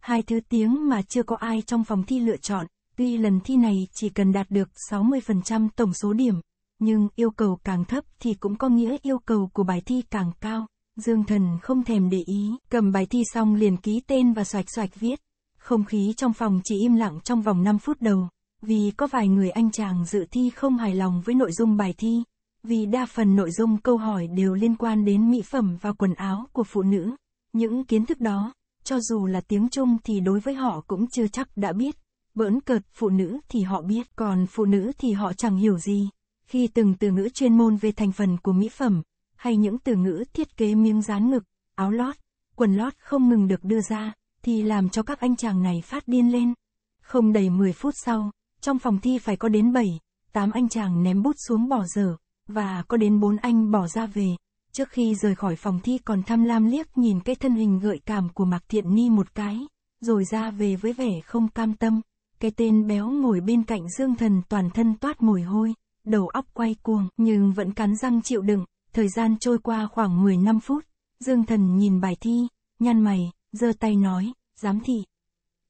[SPEAKER 1] Hai thứ tiếng mà chưa có ai trong phòng thi lựa chọn, tuy lần thi này chỉ cần đạt được 60% tổng số điểm, nhưng yêu cầu càng thấp thì cũng có nghĩa yêu cầu của bài thi càng cao. Dương Thần không thèm để ý, cầm bài thi xong liền ký tên và xoạch xoạch viết. Không khí trong phòng chỉ im lặng trong vòng 5 phút đầu, vì có vài người anh chàng dự thi không hài lòng với nội dung bài thi, vì đa phần nội dung câu hỏi đều liên quan đến mỹ phẩm và quần áo của phụ nữ. Những kiến thức đó, cho dù là tiếng Trung thì đối với họ cũng chưa chắc đã biết. Bỡn cợt phụ nữ thì họ biết, còn phụ nữ thì họ chẳng hiểu gì khi từng từ ngữ chuyên môn về thành phần của mỹ phẩm, hay những từ ngữ thiết kế miếng dán ngực, áo lót, quần lót không ngừng được đưa ra, thì làm cho các anh chàng này phát điên lên. Không đầy 10 phút sau, trong phòng thi phải có đến 7, 8 anh chàng ném bút xuống bỏ dở, và có đến bốn anh bỏ ra về. Trước khi rời khỏi phòng thi còn tham lam liếc nhìn cái thân hình gợi cảm của Mạc Thiện Ni một cái, rồi ra về với vẻ không cam tâm. Cái tên béo ngồi bên cạnh Dương Thần toàn thân toát mùi hôi đầu óc quay cuồng, nhưng vẫn cắn răng chịu đựng, thời gian trôi qua khoảng 15 phút, Dương Thần nhìn bài thi, nhăn mày, giơ tay nói, giám thị.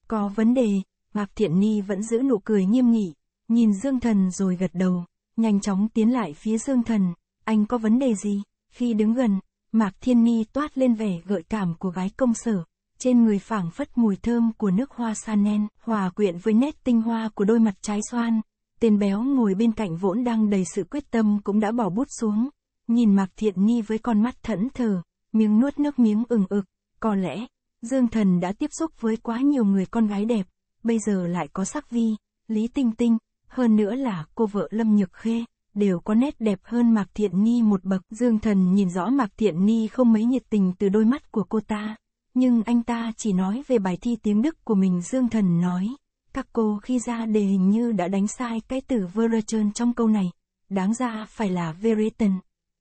[SPEAKER 1] Có vấn đề, Mạc Thiện Ni vẫn giữ nụ cười nghiêm nghị, nhìn Dương Thần rồi gật đầu, nhanh chóng tiến lại phía Dương Thần, anh có vấn đề gì? Khi đứng gần, Mạc Thiên Ni toát lên vẻ gợi cảm của gái công sở, trên người phảng phất mùi thơm của nước hoa sa nen, hòa quyện với nét tinh hoa của đôi mặt trái xoan, Tên béo ngồi bên cạnh vỗn đang đầy sự quyết tâm cũng đã bỏ bút xuống, nhìn Mạc Thiện Nhi với con mắt thẫn thờ, miếng nuốt nước miếng ừng ực, có lẽ, Dương Thần đã tiếp xúc với quá nhiều người con gái đẹp, bây giờ lại có sắc vi, Lý Tinh Tinh, hơn nữa là cô vợ Lâm Nhược Khê, đều có nét đẹp hơn Mạc Thiện Nhi một bậc. Dương Thần nhìn rõ Mạc Thiện Nhi không mấy nhiệt tình từ đôi mắt của cô ta, nhưng anh ta chỉ nói về bài thi tiếng Đức của mình Dương Thần nói. Các cô khi ra đề hình như đã đánh sai cái từ Verrechen trong câu này. Đáng ra phải là Verreten.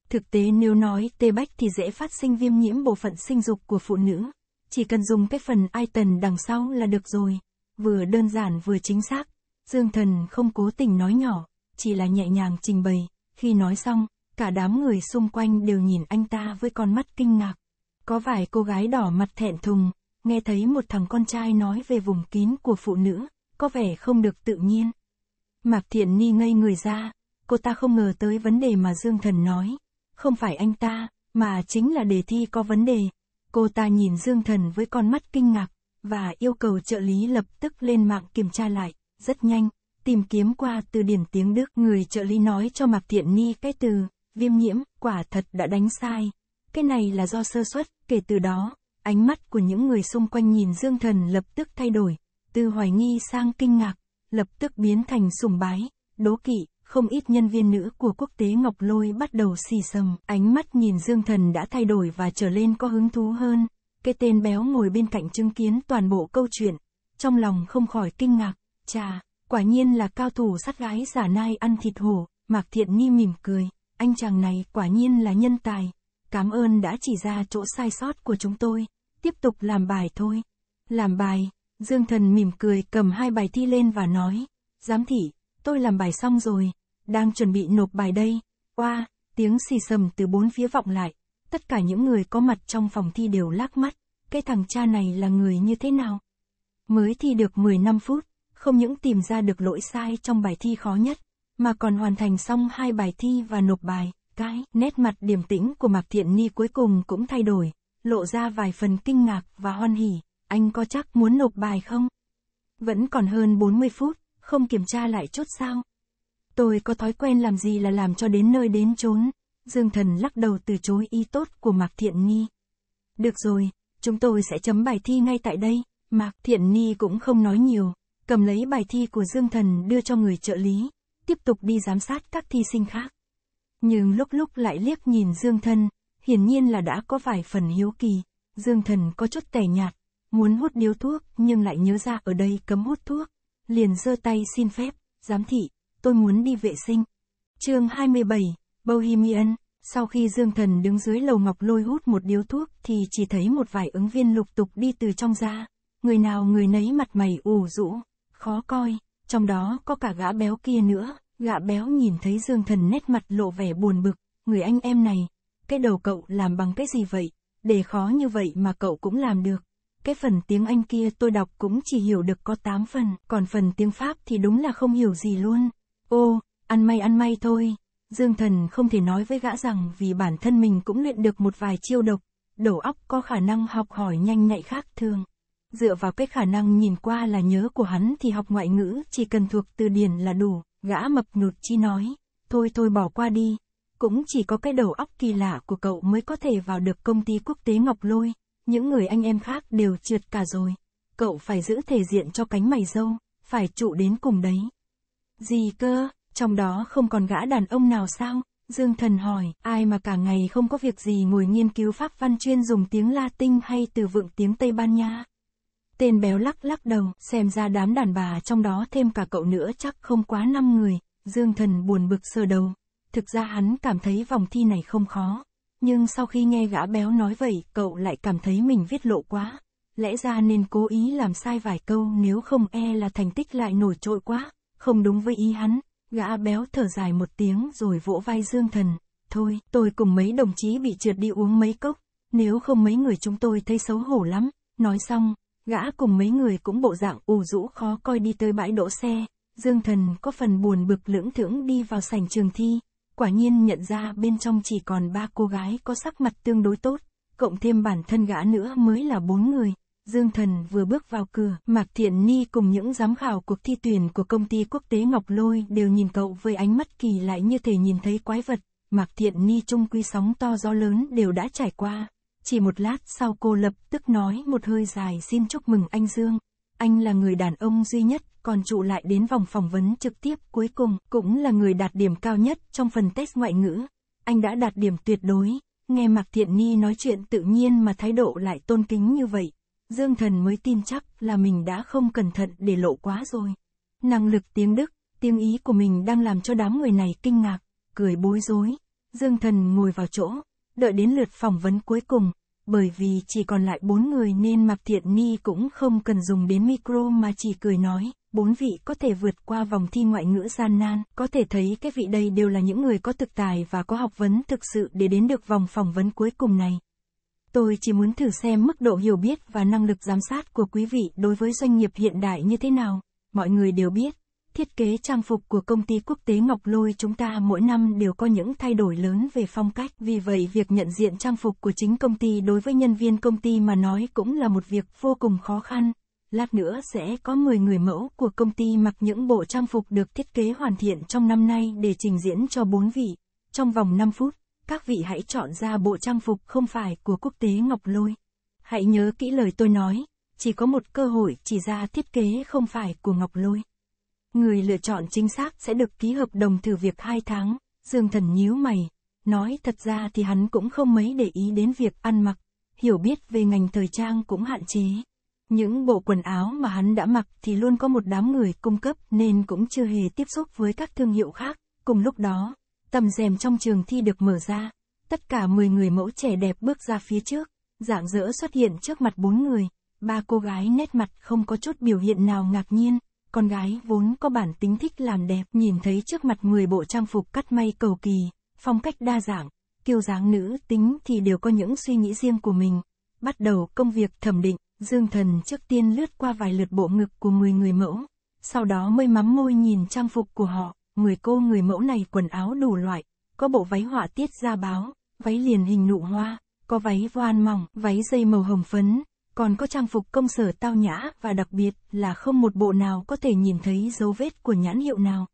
[SPEAKER 1] Thực tế nếu nói tê bách thì dễ phát sinh viêm nhiễm bộ phận sinh dục của phụ nữ. Chỉ cần dùng cái phần Iten đằng sau là được rồi. Vừa đơn giản vừa chính xác. Dương thần không cố tình nói nhỏ, chỉ là nhẹ nhàng trình bày. Khi nói xong, cả đám người xung quanh đều nhìn anh ta với con mắt kinh ngạc. Có vài cô gái đỏ mặt thẹn thùng, nghe thấy một thằng con trai nói về vùng kín của phụ nữ, có vẻ không được tự nhiên. Mạc Thiện Ni ngây người ra, cô ta không ngờ tới vấn đề mà Dương Thần nói. Không phải anh ta, mà chính là đề thi có vấn đề. Cô ta nhìn Dương Thần với con mắt kinh ngạc, và yêu cầu trợ lý lập tức lên mạng kiểm tra lại, rất nhanh, tìm kiếm qua từ điển tiếng Đức. Người trợ lý nói cho Mạc Thiện Ni cái từ, viêm nhiễm, quả thật đã đánh sai. Cái này là do sơ suất, kể từ đó, ánh mắt của những người xung quanh nhìn Dương Thần lập tức thay đổi, từ hoài nghi sang kinh ngạc, lập tức biến thành sùng bái, đố kỵ, không ít nhân viên nữ của quốc tế Ngọc Lôi bắt đầu xì sầm, ánh mắt nhìn Dương Thần đã thay đổi và trở lên có hứng thú hơn. Cái tên béo ngồi bên cạnh chứng kiến toàn bộ câu chuyện, trong lòng không khỏi kinh ngạc, chà, quả nhiên là cao thủ sát gái giả nai ăn thịt hổ, Mạc Thiện Ni mỉm cười, anh chàng này quả nhiên là nhân tài, cảm ơn đã chỉ ra chỗ sai sót của chúng tôi, tiếp tục làm bài thôi. Làm bài Dương Thần mỉm cười cầm hai bài thi lên và nói, giám thị, tôi làm bài xong rồi, đang chuẩn bị nộp bài đây, qua, wow, tiếng xì sầm từ bốn phía vọng lại, tất cả những người có mặt trong phòng thi đều lắc mắt, cái thằng cha này là người như thế nào? Mới thi được 15 phút, không những tìm ra được lỗi sai trong bài thi khó nhất, mà còn hoàn thành xong hai bài thi và nộp bài, cái nét mặt điềm tĩnh của Mạc Thiện Ni cuối cùng cũng thay đổi, lộ ra vài phần kinh ngạc và hoan hỉ anh có chắc muốn nộp bài không? Vẫn còn hơn 40 phút, không kiểm tra lại chút sao? Tôi có thói quen làm gì là làm cho đến nơi đến chốn. Dương Thần lắc đầu từ chối ý tốt của Mạc Thiện Nhi. Được rồi, chúng tôi sẽ chấm bài thi ngay tại đây. Mạc Thiện Nhi cũng không nói nhiều, cầm lấy bài thi của Dương Thần đưa cho người trợ lý, tiếp tục đi giám sát các thi sinh khác. Nhưng lúc lúc lại liếc nhìn Dương Thần, hiển nhiên là đã có vài phần hiếu kỳ, Dương Thần có chút tẻ nhạt, muốn hút điếu thuốc, nhưng lại nhớ ra ở đây cấm hút thuốc. Liền giơ tay xin phép, giám thị, tôi muốn đi vệ sinh. chương 27, Bohemian, sau khi Dương Thần đứng dưới lầu ngọc lôi hút một điếu thuốc thì chỉ thấy một vài ứng viên lục tục đi từ trong ra. Người nào người nấy mặt mày ủ rũ, khó coi, trong đó có cả gã béo kia nữa. Gã béo nhìn thấy Dương Thần nét mặt lộ vẻ buồn bực, người anh em này, cái đầu cậu làm bằng cái gì vậy, để khó như vậy mà cậu cũng làm được. Cái phần tiếng Anh kia tôi đọc cũng chỉ hiểu được có 8 phần, còn phần tiếng Pháp thì đúng là không hiểu gì luôn. Ô, ăn may ăn may thôi. Dương Thần không thể nói với gã rằng vì bản thân mình cũng luyện được một vài chiêu độc, đầu óc có khả năng học hỏi nhanh nhạy khác thường. Dựa vào cái khả năng nhìn qua là nhớ của hắn thì học ngoại ngữ chỉ cần thuộc từ điển là đủ, gã mập nhụt chi nói, thôi thôi bỏ qua đi, cũng chỉ có cái đầu óc kỳ lạ của cậu mới có thể vào được công ty quốc tế Ngọc Lôi, những người anh em khác đều trượt cả rồi. Cậu phải giữ thể diện cho cánh mày dâu, phải trụ đến cùng đấy. Gì cơ, trong đó không còn gã đàn ông nào sao? Dương Thần hỏi, ai mà cả ngày không có việc gì ngồi nghiên cứu pháp văn chuyên dùng tiếng Latin hay từ vựng tiếng Tây Ban Nha? Tên béo lắc lắc đầu, xem ra đám đàn bà trong đó thêm cả cậu nữa chắc không quá năm người. Dương Thần buồn bực sờ đầu. Thực ra hắn cảm thấy vòng thi này không khó. Nhưng sau khi nghe gã béo nói vậy, cậu lại cảm thấy mình viết lộ quá. Lẽ ra nên cố ý làm sai vài câu nếu không e là thành tích lại nổi trội quá, không đúng với ý hắn. Gã béo thở dài một tiếng rồi vỗ vai Dương Thần. Thôi, tôi cùng mấy đồng chí bị trượt đi uống mấy cốc, nếu không mấy người chúng tôi thấy xấu hổ lắm. Nói xong, gã cùng mấy người cũng bộ dạng ù rũ khó coi đi tới bãi đỗ xe. Dương Thần có phần buồn bực lưỡng thưởng đi vào sảnh trường thi, quả nhiên nhận ra bên trong chỉ còn ba cô gái có sắc mặt tương đối tốt, cộng thêm bản thân gã nữa mới là bốn người. Dương Thần vừa bước vào cửa, Mạc Thiện Ni cùng những giám khảo cuộc thi tuyển của công ty quốc tế Ngọc Lôi đều nhìn cậu với ánh mắt kỳ lại như thể nhìn thấy quái vật. Mạc Thiện Ni trung quy sóng to gió lớn đều đã trải qua. Chỉ một lát sau cô lập tức nói một hơi dài xin chúc mừng anh Dương. Anh là người đàn ông duy nhất còn trụ lại đến vòng phỏng vấn trực tiếp cuối cùng cũng là người đạt điểm cao nhất trong phần test ngoại ngữ. Anh đã đạt điểm tuyệt đối, nghe Mạc Thiện Ni nói chuyện tự nhiên mà thái độ lại tôn kính như vậy. Dương Thần mới tin chắc là mình đã không cẩn thận để lộ quá rồi. Năng lực tiếng Đức, tiếng Ý của mình đang làm cho đám người này kinh ngạc, cười bối rối. Dương Thần ngồi vào chỗ, đợi đến lượt phỏng vấn cuối cùng, bởi vì chỉ còn lại bốn người nên Mạc Thiện Ni cũng không cần dùng đến micro mà chỉ cười nói bốn vị có thể vượt qua vòng thi ngoại ngữ gian nan, có thể thấy các vị đây đều là những người có thực tài và có học vấn thực sự để đến được vòng phỏng vấn cuối cùng này. Tôi chỉ muốn thử xem mức độ hiểu biết và năng lực giám sát của quý vị đối với doanh nghiệp hiện đại như thế nào. Mọi người đều biết, thiết kế trang phục của công ty quốc tế Ngọc Lôi chúng ta mỗi năm đều có những thay đổi lớn về phong cách, vì vậy việc nhận diện trang phục của chính công ty đối với nhân viên công ty mà nói cũng là một việc vô cùng khó khăn, lát nữa sẽ có 10 người mẫu của công ty mặc những bộ trang phục được thiết kế hoàn thiện trong năm nay để trình diễn cho bốn vị. Trong vòng 5 phút, các vị hãy chọn ra bộ trang phục không phải của quốc tế Ngọc Lôi. Hãy nhớ kỹ lời tôi nói, chỉ có một cơ hội chỉ ra thiết kế không phải của Ngọc Lôi. Người lựa chọn chính xác sẽ được ký hợp đồng thử việc 2 tháng, Dương Thần nhíu mày. Nói thật ra thì hắn cũng không mấy để ý đến việc ăn mặc, hiểu biết về ngành thời trang cũng hạn chế. Những bộ quần áo mà hắn đã mặc thì luôn có một đám người cung cấp nên cũng chưa hề tiếp xúc với các thương hiệu khác. Cùng lúc đó, tầm rèm trong trường thi được mở ra. Tất cả 10 người mẫu trẻ đẹp bước ra phía trước, dạng dỡ xuất hiện trước mặt bốn người. Ba cô gái nét mặt không có chút biểu hiện nào ngạc nhiên, con gái vốn có bản tính thích làm đẹp, nhìn thấy trước mặt 10 bộ trang phục cắt may cầu kỳ, phong cách đa dạng, kiêu dáng nữ tính thì đều có những suy nghĩ riêng của mình. Bắt đầu công việc thẩm định, Dương thần trước tiên lướt qua vài lượt bộ ngực của 10 người mẫu, sau đó mới mắm môi nhìn trang phục của họ, người cô người mẫu này quần áo đủ loại, có bộ váy họa tiết da báo, váy liền hình nụ hoa, có váy voan mỏng, váy dây màu hồng phấn, còn có trang phục công sở tao nhã và đặc biệt là không một bộ nào có thể nhìn thấy dấu vết của nhãn hiệu nào.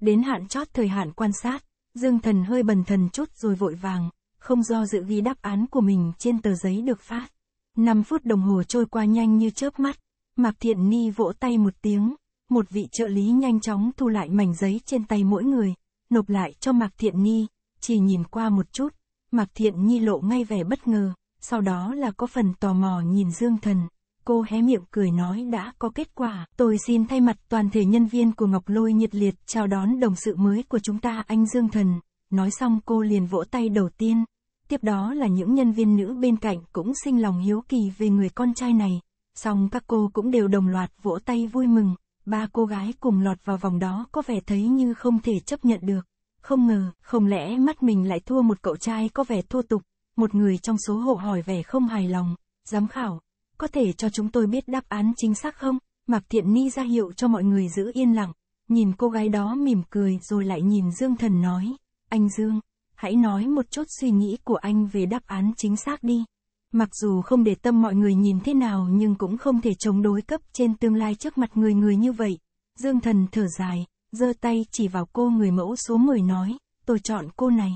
[SPEAKER 1] Đến hạn chót thời hạn quan sát, Dương Thần hơi bần thần chút rồi vội vàng, không do dự ghi đáp án của mình trên tờ giấy được phát. 5 phút đồng hồ trôi qua nhanh như chớp mắt, Mạc Thiện Ni vỗ tay một tiếng, một vị trợ lý nhanh chóng thu lại mảnh giấy trên tay mỗi người, nộp lại cho Mạc Thiện Ni, chỉ nhìn qua một chút, Mạc Thiện Nhi lộ ngay vẻ bất ngờ, sau đó là có phần tò mò nhìn Dương Thần, cô hé miệng cười nói đã có kết quả, tôi xin thay mặt toàn thể nhân viên của Ngọc Lôi nhiệt liệt chào đón đồng sự mới của chúng ta anh Dương Thần, nói xong cô liền vỗ tay đầu tiên. Tiếp đó là những nhân viên nữ bên cạnh cũng sinh lòng hiếu kỳ về người con trai này, song các cô cũng đều đồng loạt vỗ tay vui mừng, ba cô gái cùng lọt vào vòng đó có vẻ thấy như không thể chấp nhận được. Không ngờ, không lẽ mắt mình lại thua một cậu trai có vẻ thua tục, một người trong số hộ hỏi vẻ không hài lòng, giám khảo, có thể cho chúng tôi biết đáp án chính xác không? Mạc Thiện Ni ra hiệu cho mọi người giữ yên lặng, nhìn cô gái đó mỉm cười rồi lại nhìn Dương Thần nói, anh Dương, hãy nói một chút suy nghĩ của anh về đáp án chính xác đi. Mặc dù không để tâm mọi người nhìn thế nào nhưng cũng không thể chống đối cấp trên tương lai trước mặt người người như vậy. Dương thần thở dài, giơ tay chỉ vào cô người mẫu số 10 nói, tôi chọn cô này.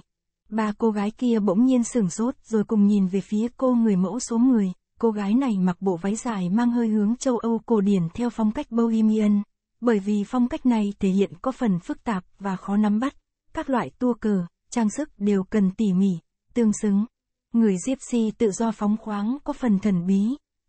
[SPEAKER 1] Ba cô gái kia bỗng nhiên sửng sốt rồi cùng nhìn về phía cô người mẫu số 10. Cô gái này mặc bộ váy dài mang hơi hướng châu Âu cổ điển theo phong cách Bohemian. Bởi vì phong cách này thể hiện có phần phức tạp và khó nắm bắt. Các loại tua cờ, trang sức đều cần tỉ mỉ, tương xứng. Người Gypsy tự do phóng khoáng có phần thần bí,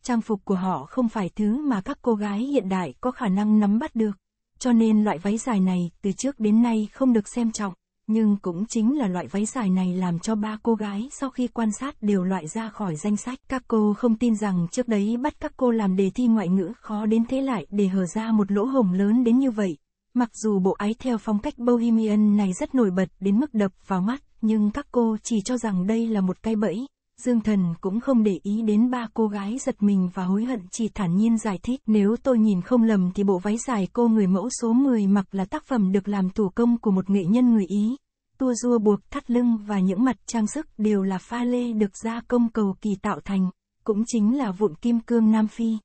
[SPEAKER 1] trang phục của họ không phải thứ mà các cô gái hiện đại có khả năng nắm bắt được. Cho nên loại váy dài này từ trước đến nay không được xem trọng, nhưng cũng chính là loại váy dài này làm cho ba cô gái sau khi quan sát đều loại ra khỏi danh sách. Các cô không tin rằng trước đấy bắt các cô làm đề thi ngoại ngữ khó đến thế lại để hở ra một lỗ hổng lớn đến như vậy. Mặc dù bộ ái theo phong cách Bohemian này rất nổi bật đến mức đập vào mắt, nhưng các cô chỉ cho rằng đây là một cái bẫy. Dương Thần cũng không để ý đến ba cô gái giật mình và hối hận chỉ thản nhiên giải thích nếu tôi nhìn không lầm thì bộ váy dài cô người mẫu số 10 mặc là tác phẩm được làm thủ công của một nghệ nhân người Ý. Tua rua buộc thắt lưng và những mặt trang sức đều là pha lê được gia công cầu kỳ tạo thành, cũng chính là vụn kim cương Nam Phi.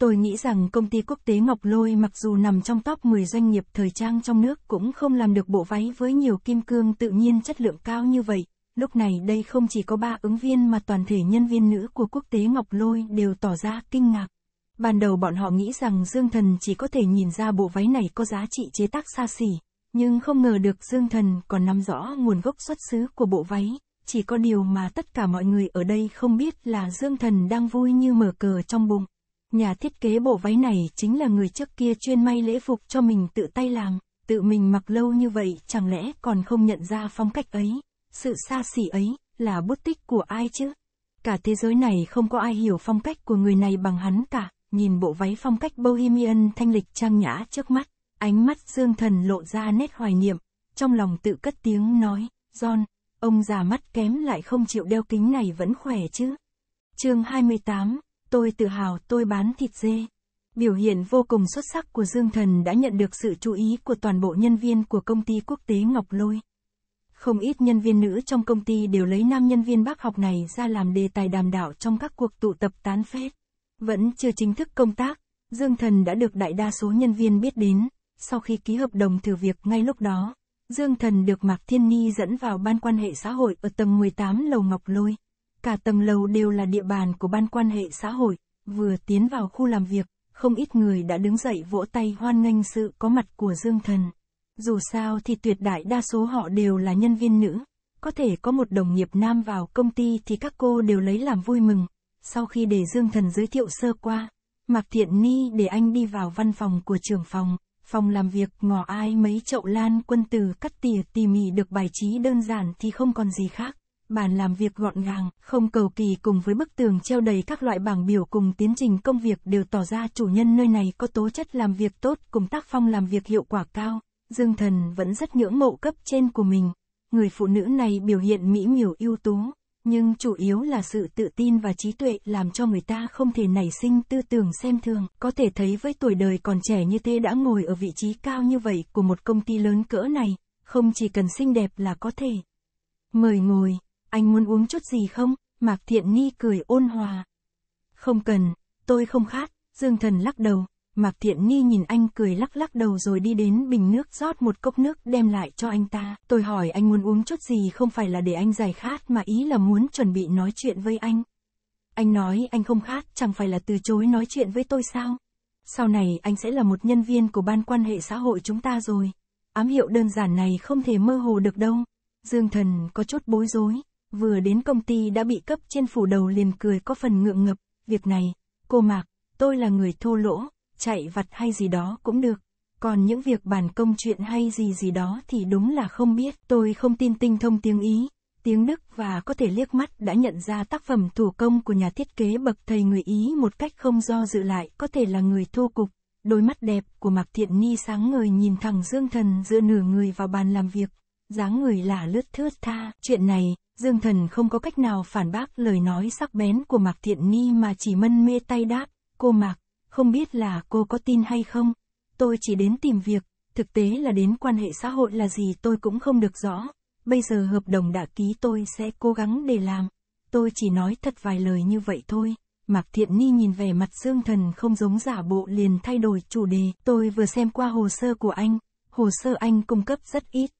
[SPEAKER 1] Tôi nghĩ rằng công ty quốc tế Ngọc Lôi mặc dù nằm trong top 10 doanh nghiệp thời trang trong nước cũng không làm được bộ váy với nhiều kim cương tự nhiên chất lượng cao như vậy. Lúc này đây không chỉ có ba ứng viên mà toàn thể nhân viên nữ của quốc tế Ngọc Lôi đều tỏ ra kinh ngạc. Ban đầu bọn họ nghĩ rằng Dương Thần chỉ có thể nhìn ra bộ váy này có giá trị chế tác xa xỉ, nhưng không ngờ được Dương Thần còn nắm rõ nguồn gốc xuất xứ của bộ váy, chỉ có điều mà tất cả mọi người ở đây không biết là Dương Thần đang vui như mở cờ trong bụng. Nhà thiết kế bộ váy này chính là người trước kia chuyên may lễ phục cho mình tự tay làm, tự mình mặc lâu như vậy chẳng lẽ còn không nhận ra phong cách ấy, sự xa xỉ ấy, là bút tích của ai chứ? Cả thế giới này không có ai hiểu phong cách của người này bằng hắn cả, nhìn bộ váy phong cách Bohemian thanh lịch trang nhã trước mắt, ánh mắt Dương Thần lộ ra nét hoài niệm, trong lòng tự cất tiếng nói, John, ông già mắt kém lại không chịu đeo kính này vẫn khỏe chứ. chương 28 tôi tự hào tôi bán thịt dê. Biểu hiện vô cùng xuất sắc của Dương Thần đã nhận được sự chú ý của toàn bộ nhân viên của công ty quốc tế Ngọc Lôi. Không ít nhân viên nữ trong công ty đều lấy nam nhân viên bác học này ra làm đề tài đàm đạo trong các cuộc tụ tập tán phét. Vẫn chưa chính thức công tác, Dương Thần đã được đại đa số nhân viên biết đến. Sau khi ký hợp đồng thử việc ngay lúc đó, Dương Thần được Mạc Thiên Ni dẫn vào ban quan hệ xã hội ở tầng 18 lầu Ngọc Lôi. Cả tầng lầu đều là địa bàn của ban quan hệ xã hội, vừa tiến vào khu làm việc, không ít người đã đứng dậy vỗ tay hoan nghênh sự có mặt của Dương Thần. Dù sao thì tuyệt đại đa số họ đều là nhân viên nữ, có thể có một đồng nghiệp nam vào công ty thì các cô đều lấy làm vui mừng. Sau khi để Dương Thần giới thiệu sơ qua, Mạc Thiện Ni để anh đi vào văn phòng của trưởng phòng, phòng làm việc ngỏ ai mấy chậu lan quân tử cắt tỉa tỉ mỉ được bài trí đơn giản thì không còn gì khác bàn làm việc gọn gàng, không cầu kỳ cùng với bức tường treo đầy các loại bảng biểu cùng tiến trình công việc đều tỏ ra chủ nhân nơi này có tố chất làm việc tốt cùng tác phong làm việc hiệu quả cao. Dương Thần vẫn rất ngưỡng mộ cấp trên của mình. Người phụ nữ này biểu hiện mỹ miều ưu tú, nhưng chủ yếu là sự tự tin và trí tuệ làm cho người ta không thể nảy sinh tư tưởng xem thường. Có thể thấy với tuổi đời còn trẻ như thế đã ngồi ở vị trí cao như vậy của một công ty lớn cỡ này, không chỉ cần xinh đẹp là có thể. Mời ngồi anh muốn uống chút gì không? Mạc Thiện Ni cười ôn hòa. Không cần, tôi không khát, Dương Thần lắc đầu, Mạc Thiện Ni nhìn anh cười lắc lắc đầu rồi đi đến bình nước rót một cốc nước đem lại cho anh ta. Tôi hỏi anh muốn uống chút gì không phải là để anh giải khát mà ý là muốn chuẩn bị nói chuyện với anh. Anh nói anh không khát chẳng phải là từ chối nói chuyện với tôi sao? Sau này anh sẽ là một nhân viên của ban quan hệ xã hội chúng ta rồi. Ám hiệu đơn giản này không thể mơ hồ được đâu. Dương Thần có chút bối rối vừa đến công ty đã bị cấp trên phủ đầu liền cười có phần ngượng ngập, việc này, cô Mạc, tôi là người thô lỗ, chạy vặt hay gì đó cũng được. Còn những việc bàn công chuyện hay gì gì đó thì đúng là không biết, tôi không tin tinh thông tiếng Ý, tiếng Đức và có thể liếc mắt đã nhận ra tác phẩm thủ công của nhà thiết kế bậc thầy người Ý một cách không do dự lại có thể là người thô cục. Đôi mắt đẹp của Mạc Thiện Ni sáng ngời nhìn thẳng Dương Thần giữa nửa người vào bàn làm việc dáng người là lướt thướt tha. Chuyện này, Dương Thần không có cách nào phản bác lời nói sắc bén của Mạc Thiện Ni mà chỉ mân mê tay đáp, cô Mạc, không biết là cô có tin hay không, tôi chỉ đến tìm việc, thực tế là đến quan hệ xã hội là gì tôi cũng không được rõ, bây giờ hợp đồng đã ký tôi sẽ cố gắng để làm, tôi chỉ nói thật vài lời như vậy thôi. Mạc Thiện Ni nhìn vẻ mặt Dương Thần không giống giả bộ liền thay đổi chủ đề, tôi vừa xem qua hồ sơ của anh, hồ sơ anh cung cấp rất ít,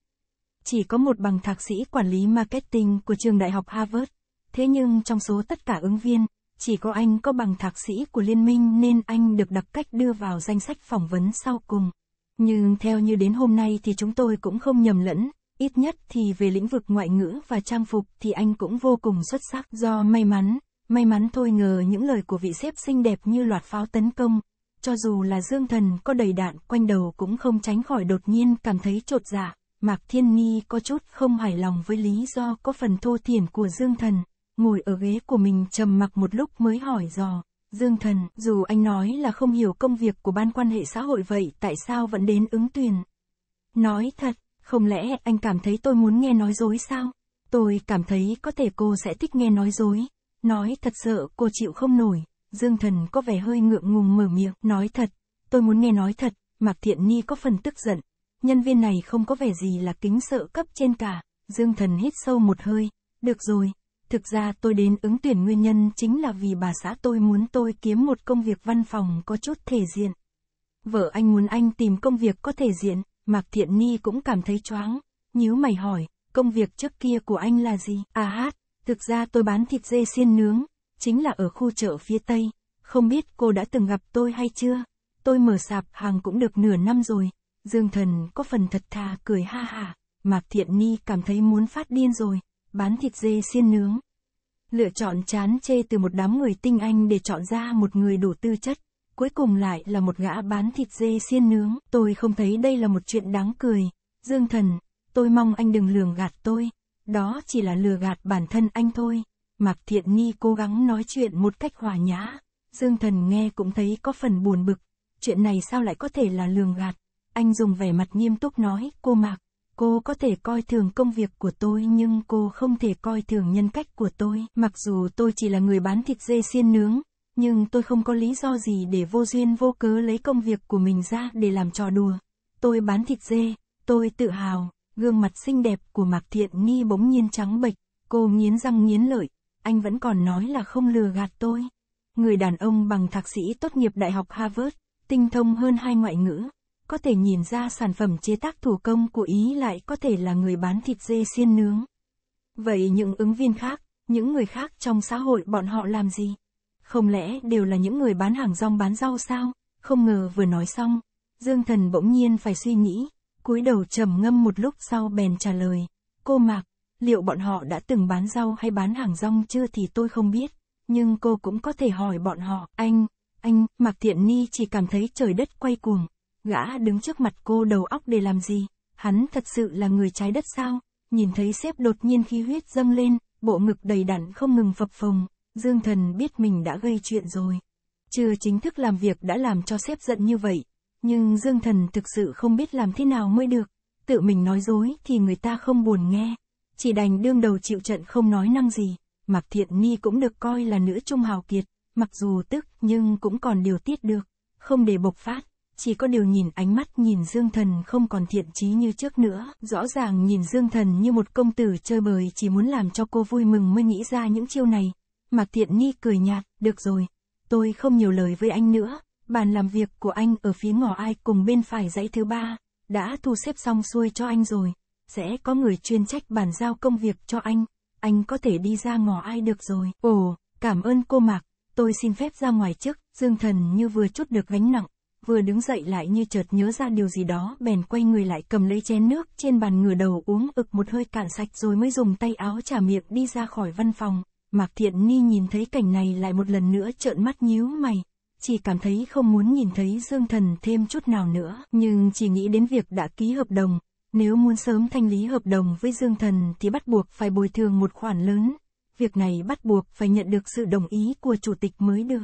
[SPEAKER 1] chỉ có một bằng thạc sĩ quản lý marketing của trường đại học Harvard. Thế nhưng trong số tất cả ứng viên, chỉ có anh có bằng thạc sĩ của liên minh nên anh được đặc cách đưa vào danh sách phỏng vấn sau cùng. Nhưng theo như đến hôm nay thì chúng tôi cũng không nhầm lẫn, ít nhất thì về lĩnh vực ngoại ngữ và trang phục thì anh cũng vô cùng xuất sắc do may mắn, may mắn thôi ngờ những lời của vị xếp xinh đẹp như loạt pháo tấn công, cho dù là dương thần có đầy đạn quanh đầu cũng không tránh khỏi đột nhiên cảm thấy trột dạ. Mạc Thiên Ni có chút không hài lòng với lý do có phần thô thiển của Dương Thần, ngồi ở ghế của mình trầm mặc một lúc mới hỏi dò, Dương Thần, dù anh nói là không hiểu công việc của ban quan hệ xã hội vậy tại sao vẫn đến ứng tuyển? Nói thật, không lẽ anh cảm thấy tôi muốn nghe nói dối sao? Tôi cảm thấy có thể cô sẽ thích nghe nói dối. Nói thật sợ cô chịu không nổi, Dương Thần có vẻ hơi ngượng ngùng mở miệng, nói thật, tôi muốn nghe nói thật, Mạc Thiện Ni có phần tức giận, nhân viên này không có vẻ gì là kính sợ cấp trên cả, Dương Thần hít sâu một hơi, được rồi, thực ra tôi đến ứng tuyển nguyên nhân chính là vì bà xã tôi muốn tôi kiếm một công việc văn phòng có chút thể diện. Vợ anh muốn anh tìm công việc có thể diện, Mạc Thiện Ni cũng cảm thấy choáng, nhíu mày hỏi, công việc trước kia của anh là gì? À hát, thực ra tôi bán thịt dê xiên nướng, chính là ở khu chợ phía Tây, không biết cô đã từng gặp tôi hay chưa? Tôi mở sạp hàng cũng được nửa năm rồi, Dương Thần có phần thật thà cười ha hả, Mạc Thiện Ni cảm thấy muốn phát điên rồi, bán thịt dê xiên nướng. Lựa chọn chán chê từ một đám người tinh anh để chọn ra một người đủ tư chất, cuối cùng lại là một gã bán thịt dê xiên nướng. Tôi không thấy đây là một chuyện đáng cười. Dương Thần, tôi mong anh đừng lường gạt tôi, đó chỉ là lừa gạt bản thân anh thôi. Mạc Thiện Ni cố gắng nói chuyện một cách hòa nhã. Dương Thần nghe cũng thấy có phần buồn bực, chuyện này sao lại có thể là lường gạt. Anh dùng vẻ mặt nghiêm túc nói, cô Mạc, cô có thể coi thường công việc của tôi nhưng cô không thể coi thường nhân cách của tôi. Mặc dù tôi chỉ là người bán thịt dê xiên nướng, nhưng tôi không có lý do gì để vô duyên vô cớ lấy công việc của mình ra để làm trò đùa. Tôi bán thịt dê, tôi tự hào, gương mặt xinh đẹp của Mạc Thiện ni bỗng nhiên trắng bệch, cô nghiến răng nghiến lợi, anh vẫn còn nói là không lừa gạt tôi. Người đàn ông bằng thạc sĩ tốt nghiệp Đại học Harvard, tinh thông hơn hai ngoại ngữ, có thể nhìn ra sản phẩm chế tác thủ công của Ý lại có thể là người bán thịt dê xiên nướng. Vậy những ứng viên khác, những người khác trong xã hội bọn họ làm gì? Không lẽ đều là những người bán hàng rong bán rau sao? Không ngờ vừa nói xong, Dương Thần bỗng nhiên phải suy nghĩ, cúi đầu trầm ngâm một lúc sau bèn trả lời, "Cô Mạc, liệu bọn họ đã từng bán rau hay bán hàng rong chưa thì tôi không biết, nhưng cô cũng có thể hỏi bọn họ." Anh, anh, Mạc Thiện Ni chỉ cảm thấy trời đất quay cuồng, gã đứng trước mặt cô đầu óc để làm gì, hắn thật sự là người trái đất sao, nhìn thấy sếp đột nhiên khí huyết dâng lên, bộ ngực đầy đặn không ngừng phập phồng, Dương Thần biết mình đã gây chuyện rồi. Chưa chính thức làm việc đã làm cho sếp giận như vậy, nhưng Dương Thần thực sự không biết làm thế nào mới được, tự mình nói dối thì người ta không buồn nghe, chỉ đành đương đầu chịu trận không nói năng gì, Mặc Thiện Ni cũng được coi là nữ trung hào kiệt, mặc dù tức nhưng cũng còn điều tiết được, không để bộc phát chỉ có điều nhìn ánh mắt nhìn Dương Thần không còn thiện trí như trước nữa, rõ ràng nhìn Dương Thần như một công tử chơi bời chỉ muốn làm cho cô vui mừng mới nghĩ ra những chiêu này. Mạc Thiện Ni cười nhạt, được rồi, tôi không nhiều lời với anh nữa, bàn làm việc của anh ở phía ngõ ai cùng bên phải dãy thứ ba, đã thu xếp xong xuôi cho anh rồi, sẽ có người chuyên trách bàn giao công việc cho anh, anh có thể đi ra ngõ ai được rồi. Ồ, cảm ơn cô Mạc, tôi xin phép ra ngoài trước, Dương Thần như vừa chút được gánh nặng vừa đứng dậy lại như chợt nhớ ra điều gì đó, bèn quay người lại cầm lấy chén nước trên bàn ngửa đầu uống ực một hơi cạn sạch rồi mới dùng tay áo trả miệng đi ra khỏi văn phòng. Mạc Thiện Ni nhìn thấy cảnh này lại một lần nữa trợn mắt nhíu mày, chỉ cảm thấy không muốn nhìn thấy Dương Thần thêm chút nào nữa, nhưng chỉ nghĩ đến việc đã ký hợp đồng, nếu muốn sớm thanh lý hợp đồng với Dương Thần thì bắt buộc phải bồi thường một khoản lớn, việc này bắt buộc phải nhận được sự đồng ý của chủ tịch mới được.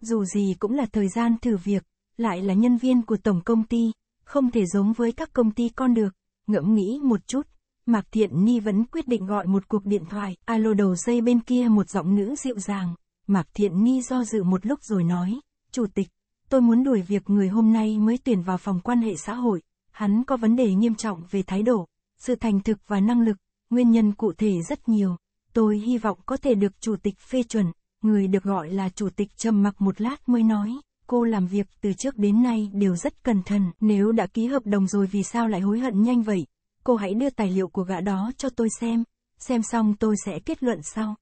[SPEAKER 1] Dù gì cũng là thời gian thử việc, lại là nhân viên của tổng công ty, không thể giống với các công ty con được, ngẫm nghĩ một chút, Mạc Thiện Ni vẫn quyết định gọi một cuộc điện thoại, alo đầu dây bên kia một giọng nữ dịu dàng, Mạc Thiện Ni do dự một lúc rồi nói, Chủ tịch, tôi muốn đuổi việc người hôm nay mới tuyển vào phòng quan hệ xã hội, hắn có vấn đề nghiêm trọng về thái độ, sự thành thực và năng lực, nguyên nhân cụ thể rất nhiều, tôi hy vọng có thể được Chủ tịch phê chuẩn, người được gọi là Chủ tịch trầm mặc một lát mới nói cô làm việc từ trước đến nay đều rất cẩn thận, nếu đã ký hợp đồng rồi vì sao lại hối hận nhanh vậy? Cô hãy đưa tài liệu của gã đó cho tôi xem, xem xong tôi sẽ kết luận sau.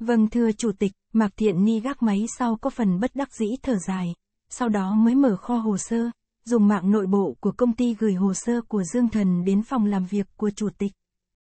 [SPEAKER 1] Vâng thưa chủ tịch, Mạc Thiện Ni gác máy sau có phần bất đắc dĩ thở dài, sau đó mới mở kho hồ sơ, dùng mạng nội bộ của công ty gửi hồ sơ của Dương Thần đến phòng làm việc của chủ tịch.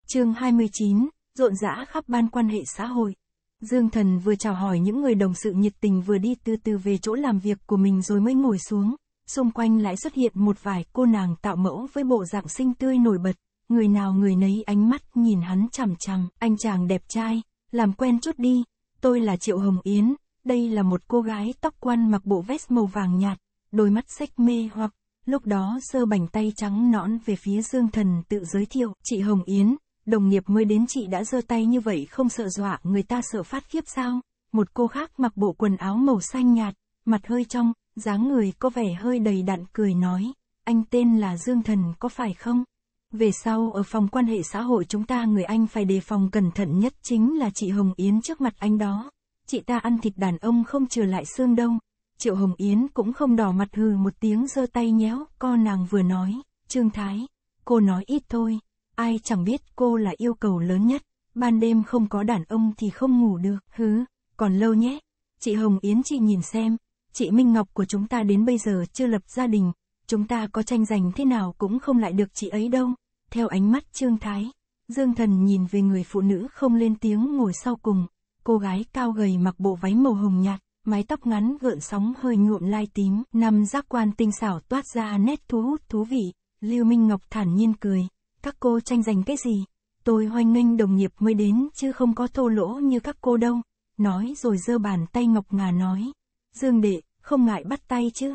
[SPEAKER 1] Chương 29, rộn rã khắp ban quan hệ xã hội. Dương Thần vừa chào hỏi những người đồng sự nhiệt tình vừa đi từ từ về chỗ làm việc của mình rồi mới ngồi xuống, xung quanh lại xuất hiện một vài cô nàng tạo mẫu với bộ dạng xinh tươi nổi bật, người nào người nấy ánh mắt nhìn hắn chằm chằm, anh chàng đẹp trai, làm quen chút đi, tôi là Triệu Hồng Yến, đây là một cô gái tóc quăn mặc bộ vest màu vàng nhạt, đôi mắt sách mê hoặc, lúc đó sơ bảnh tay trắng nõn về phía Dương Thần tự giới thiệu, chị Hồng Yến, đồng nghiệp mới đến chị đã giơ tay như vậy không sợ dọa người ta sợ phát khiếp sao? Một cô khác mặc bộ quần áo màu xanh nhạt, mặt hơi trong, dáng người có vẻ hơi đầy đặn cười nói, anh tên là Dương Thần có phải không? Về sau ở phòng quan hệ xã hội chúng ta người anh phải đề phòng cẩn thận nhất chính là chị Hồng Yến trước mặt anh đó. Chị ta ăn thịt đàn ông không trừ lại xương đâu. Triệu Hồng Yến cũng không đỏ mặt hừ một tiếng giơ tay nhéo, co nàng vừa nói, Trương Thái, cô nói ít thôi, Ai chẳng biết cô là yêu cầu lớn nhất, ban đêm không có đàn ông thì không ngủ được, hứ, còn lâu nhé. Chị Hồng Yến chị nhìn xem, chị Minh Ngọc của chúng ta đến bây giờ chưa lập gia đình, chúng ta có tranh giành thế nào cũng không lại được chị ấy đâu. Theo ánh mắt Trương Thái, Dương Thần nhìn về người phụ nữ không lên tiếng ngồi sau cùng, cô gái cao gầy mặc bộ váy màu hồng nhạt, mái tóc ngắn gợn sóng hơi nhuộm lai tím, năm giác quan tinh xảo toát ra nét thu hút thú vị, Lưu Minh Ngọc thản nhiên cười, các cô tranh giành cái gì? Tôi hoan nghênh đồng nghiệp mới đến chứ không có thô lỗ như các cô đâu. Nói rồi giơ bàn tay Ngọc Ngà nói. Dương đệ, không ngại bắt tay chứ?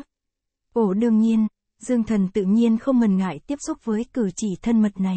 [SPEAKER 1] Ồ đương nhiên, Dương Thần tự nhiên không ngần ngại tiếp xúc với cử chỉ thân mật này.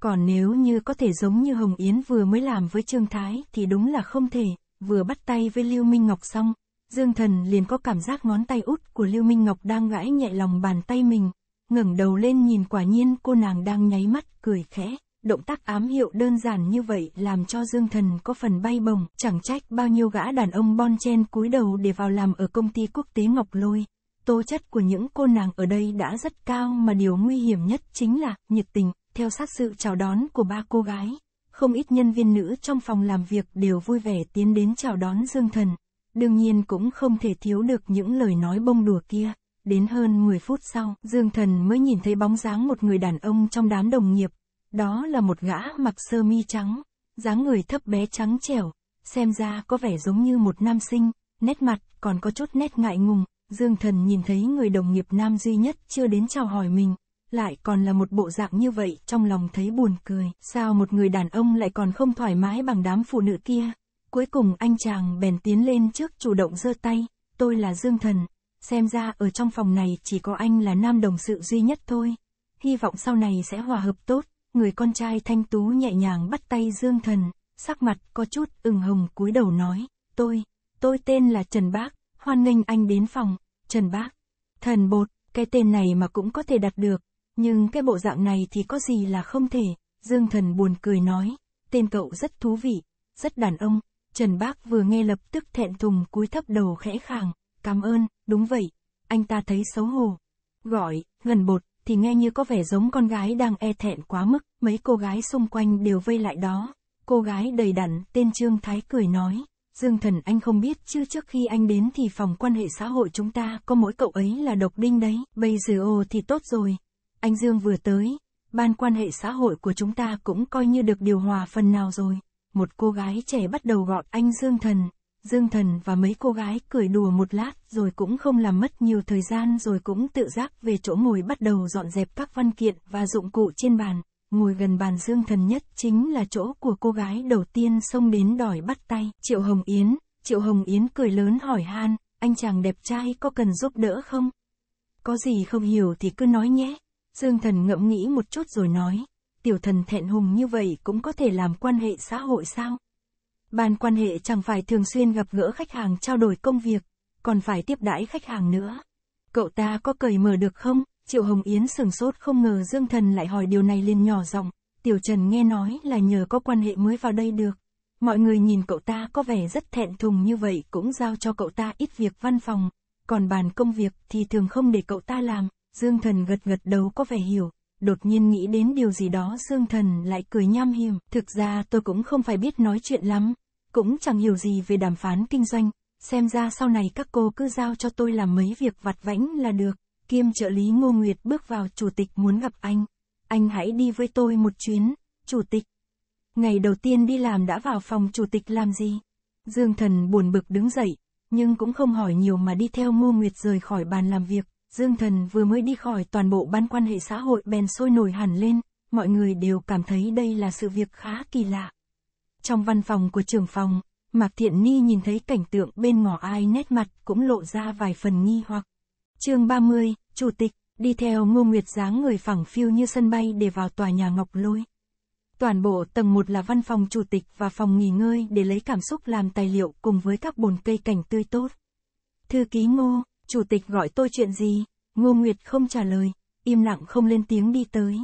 [SPEAKER 1] Còn nếu như có thể giống như Hồng Yến vừa mới làm với Trương Thái thì đúng là không thể, vừa bắt tay với Lưu Minh Ngọc xong, Dương Thần liền có cảm giác ngón tay út của Lưu Minh Ngọc đang gãi nhẹ lòng bàn tay mình, ngẩng đầu lên nhìn quả nhiên cô nàng đang nháy mắt, cười khẽ. Động tác ám hiệu đơn giản như vậy làm cho Dương Thần có phần bay bổng, chẳng trách bao nhiêu gã đàn ông bon chen cúi đầu để vào làm ở công ty quốc tế Ngọc Lôi. Tố chất của những cô nàng ở đây đã rất cao mà điều nguy hiểm nhất chính là nhiệt tình, theo sát sự chào đón của ba cô gái. Không ít nhân viên nữ trong phòng làm việc đều vui vẻ tiến đến chào đón Dương Thần. Đương nhiên cũng không thể thiếu được những lời nói bông đùa kia đến hơn 10 phút sau, Dương Thần mới nhìn thấy bóng dáng một người đàn ông trong đám đồng nghiệp. Đó là một gã mặc sơ mi trắng, dáng người thấp bé trắng trẻo, xem ra có vẻ giống như một nam sinh, nét mặt còn có chút nét ngại ngùng. Dương Thần nhìn thấy người đồng nghiệp nam duy nhất chưa đến chào hỏi mình, lại còn là một bộ dạng như vậy, trong lòng thấy buồn cười. Sao một người đàn ông lại còn không thoải mái bằng đám phụ nữ kia? Cuối cùng anh chàng bèn tiến lên trước chủ động giơ tay, tôi là Dương Thần, xem ra ở trong phòng này chỉ có anh là nam đồng sự duy nhất thôi. Hy vọng sau này sẽ hòa hợp tốt, người con trai thanh tú nhẹ nhàng bắt tay Dương Thần, sắc mặt có chút ửng hồng cúi đầu nói, tôi, tôi tên là Trần Bác, hoan nghênh anh đến phòng, Trần Bác. Thần bột, cái tên này mà cũng có thể đặt được, nhưng cái bộ dạng này thì có gì là không thể, Dương Thần buồn cười nói, tên cậu rất thú vị, rất đàn ông, Trần Bác vừa nghe lập tức thẹn thùng cúi thấp đầu khẽ khàng. Cảm ơn, đúng vậy. Anh ta thấy xấu hổ. Gọi, gần bột, thì nghe như có vẻ giống con gái đang e thẹn quá mức, mấy cô gái xung quanh đều vây lại đó. Cô gái đầy đặn, tên Trương Thái cười nói, Dương Thần anh không biết chứ trước khi anh đến thì phòng quan hệ xã hội chúng ta có mỗi cậu ấy là độc đinh đấy, bây giờ ồ thì tốt rồi. Anh Dương vừa tới, ban quan hệ xã hội của chúng ta cũng coi như được điều hòa phần nào rồi. Một cô gái trẻ bắt đầu gọi anh Dương Thần, Dương Thần và mấy cô gái cười đùa một lát rồi cũng không làm mất nhiều thời gian rồi cũng tự giác về chỗ ngồi bắt đầu dọn dẹp các văn kiện và dụng cụ trên bàn. Ngồi gần bàn Dương Thần nhất chính là chỗ của cô gái đầu tiên xông đến đòi bắt tay Triệu Hồng Yến. Triệu Hồng Yến cười lớn hỏi Han, anh chàng đẹp trai có cần giúp đỡ không? Có gì không hiểu thì cứ nói nhé. Dương Thần ngẫm nghĩ một chút rồi nói, tiểu thần thẹn hùng như vậy cũng có thể làm quan hệ xã hội sao? Ban quan hệ chẳng phải thường xuyên gặp gỡ khách hàng trao đổi công việc, còn phải tiếp đãi khách hàng nữa. Cậu ta có cởi mở được không? Triệu Hồng Yến sừng sốt không ngờ Dương Thần lại hỏi điều này liền nhỏ giọng. Tiểu Trần nghe nói là nhờ có quan hệ mới vào đây được. Mọi người nhìn cậu ta có vẻ rất thẹn thùng như vậy cũng giao cho cậu ta ít việc văn phòng. Còn bàn công việc thì thường không để cậu ta làm. Dương Thần gật gật đầu có vẻ hiểu, đột nhiên nghĩ đến điều gì đó dương thần lại cười nham hiểm. Thực ra tôi cũng không phải biết nói chuyện lắm, cũng chẳng hiểu gì về đàm phán kinh doanh, xem ra sau này các cô cứ giao cho tôi làm mấy việc vặt vãnh là được. Kiêm trợ lý Ngô Nguyệt bước vào chủ tịch muốn gặp anh. Anh hãy đi với tôi một chuyến, chủ tịch. Ngày đầu tiên đi làm đã vào phòng chủ tịch làm gì? Dương thần buồn bực đứng dậy, nhưng cũng không hỏi nhiều mà đi theo Ngô Nguyệt rời khỏi bàn làm việc. Dương Thần vừa mới đi khỏi toàn bộ ban quan hệ xã hội bèn sôi nổi hẳn lên, mọi người đều cảm thấy đây là sự việc khá kỳ lạ. Trong văn phòng của trưởng phòng, Mạc Thiện Ni nhìn thấy cảnh tượng bên ngỏ ai nét mặt cũng lộ ra vài phần nghi hoặc. chương 30, Chủ tịch, đi theo Ngô Nguyệt dáng người phẳng phiêu như sân bay để vào tòa nhà Ngọc Lôi. Toàn bộ tầng 1 là văn phòng chủ tịch và phòng nghỉ ngơi để lấy cảm xúc làm tài liệu cùng với các bồn cây cảnh tươi tốt. Thư ký Ngô, chủ tịch gọi tôi chuyện gì, Ngô Nguyệt không trả lời, im lặng không lên tiếng đi tới.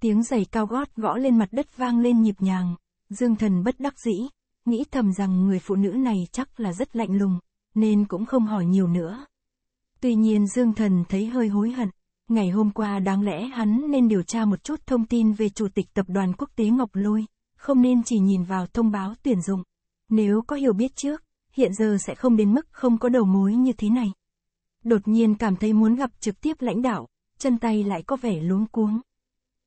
[SPEAKER 1] Tiếng giày cao gót gõ lên mặt đất vang lên nhịp nhàng, Dương Thần bất đắc dĩ, nghĩ thầm rằng người phụ nữ này chắc là rất lạnh lùng, nên cũng không hỏi nhiều nữa. Tuy nhiên Dương Thần thấy hơi hối hận, ngày hôm qua đáng lẽ hắn nên điều tra một chút thông tin về Chủ tịch Tập đoàn Quốc tế Ngọc Lôi, không nên chỉ nhìn vào thông báo tuyển dụng. Nếu có hiểu biết trước, hiện giờ sẽ không đến mức không có đầu mối như thế này. Đột nhiên cảm thấy muốn gặp trực tiếp lãnh đạo, chân tay lại có vẻ luống cuống.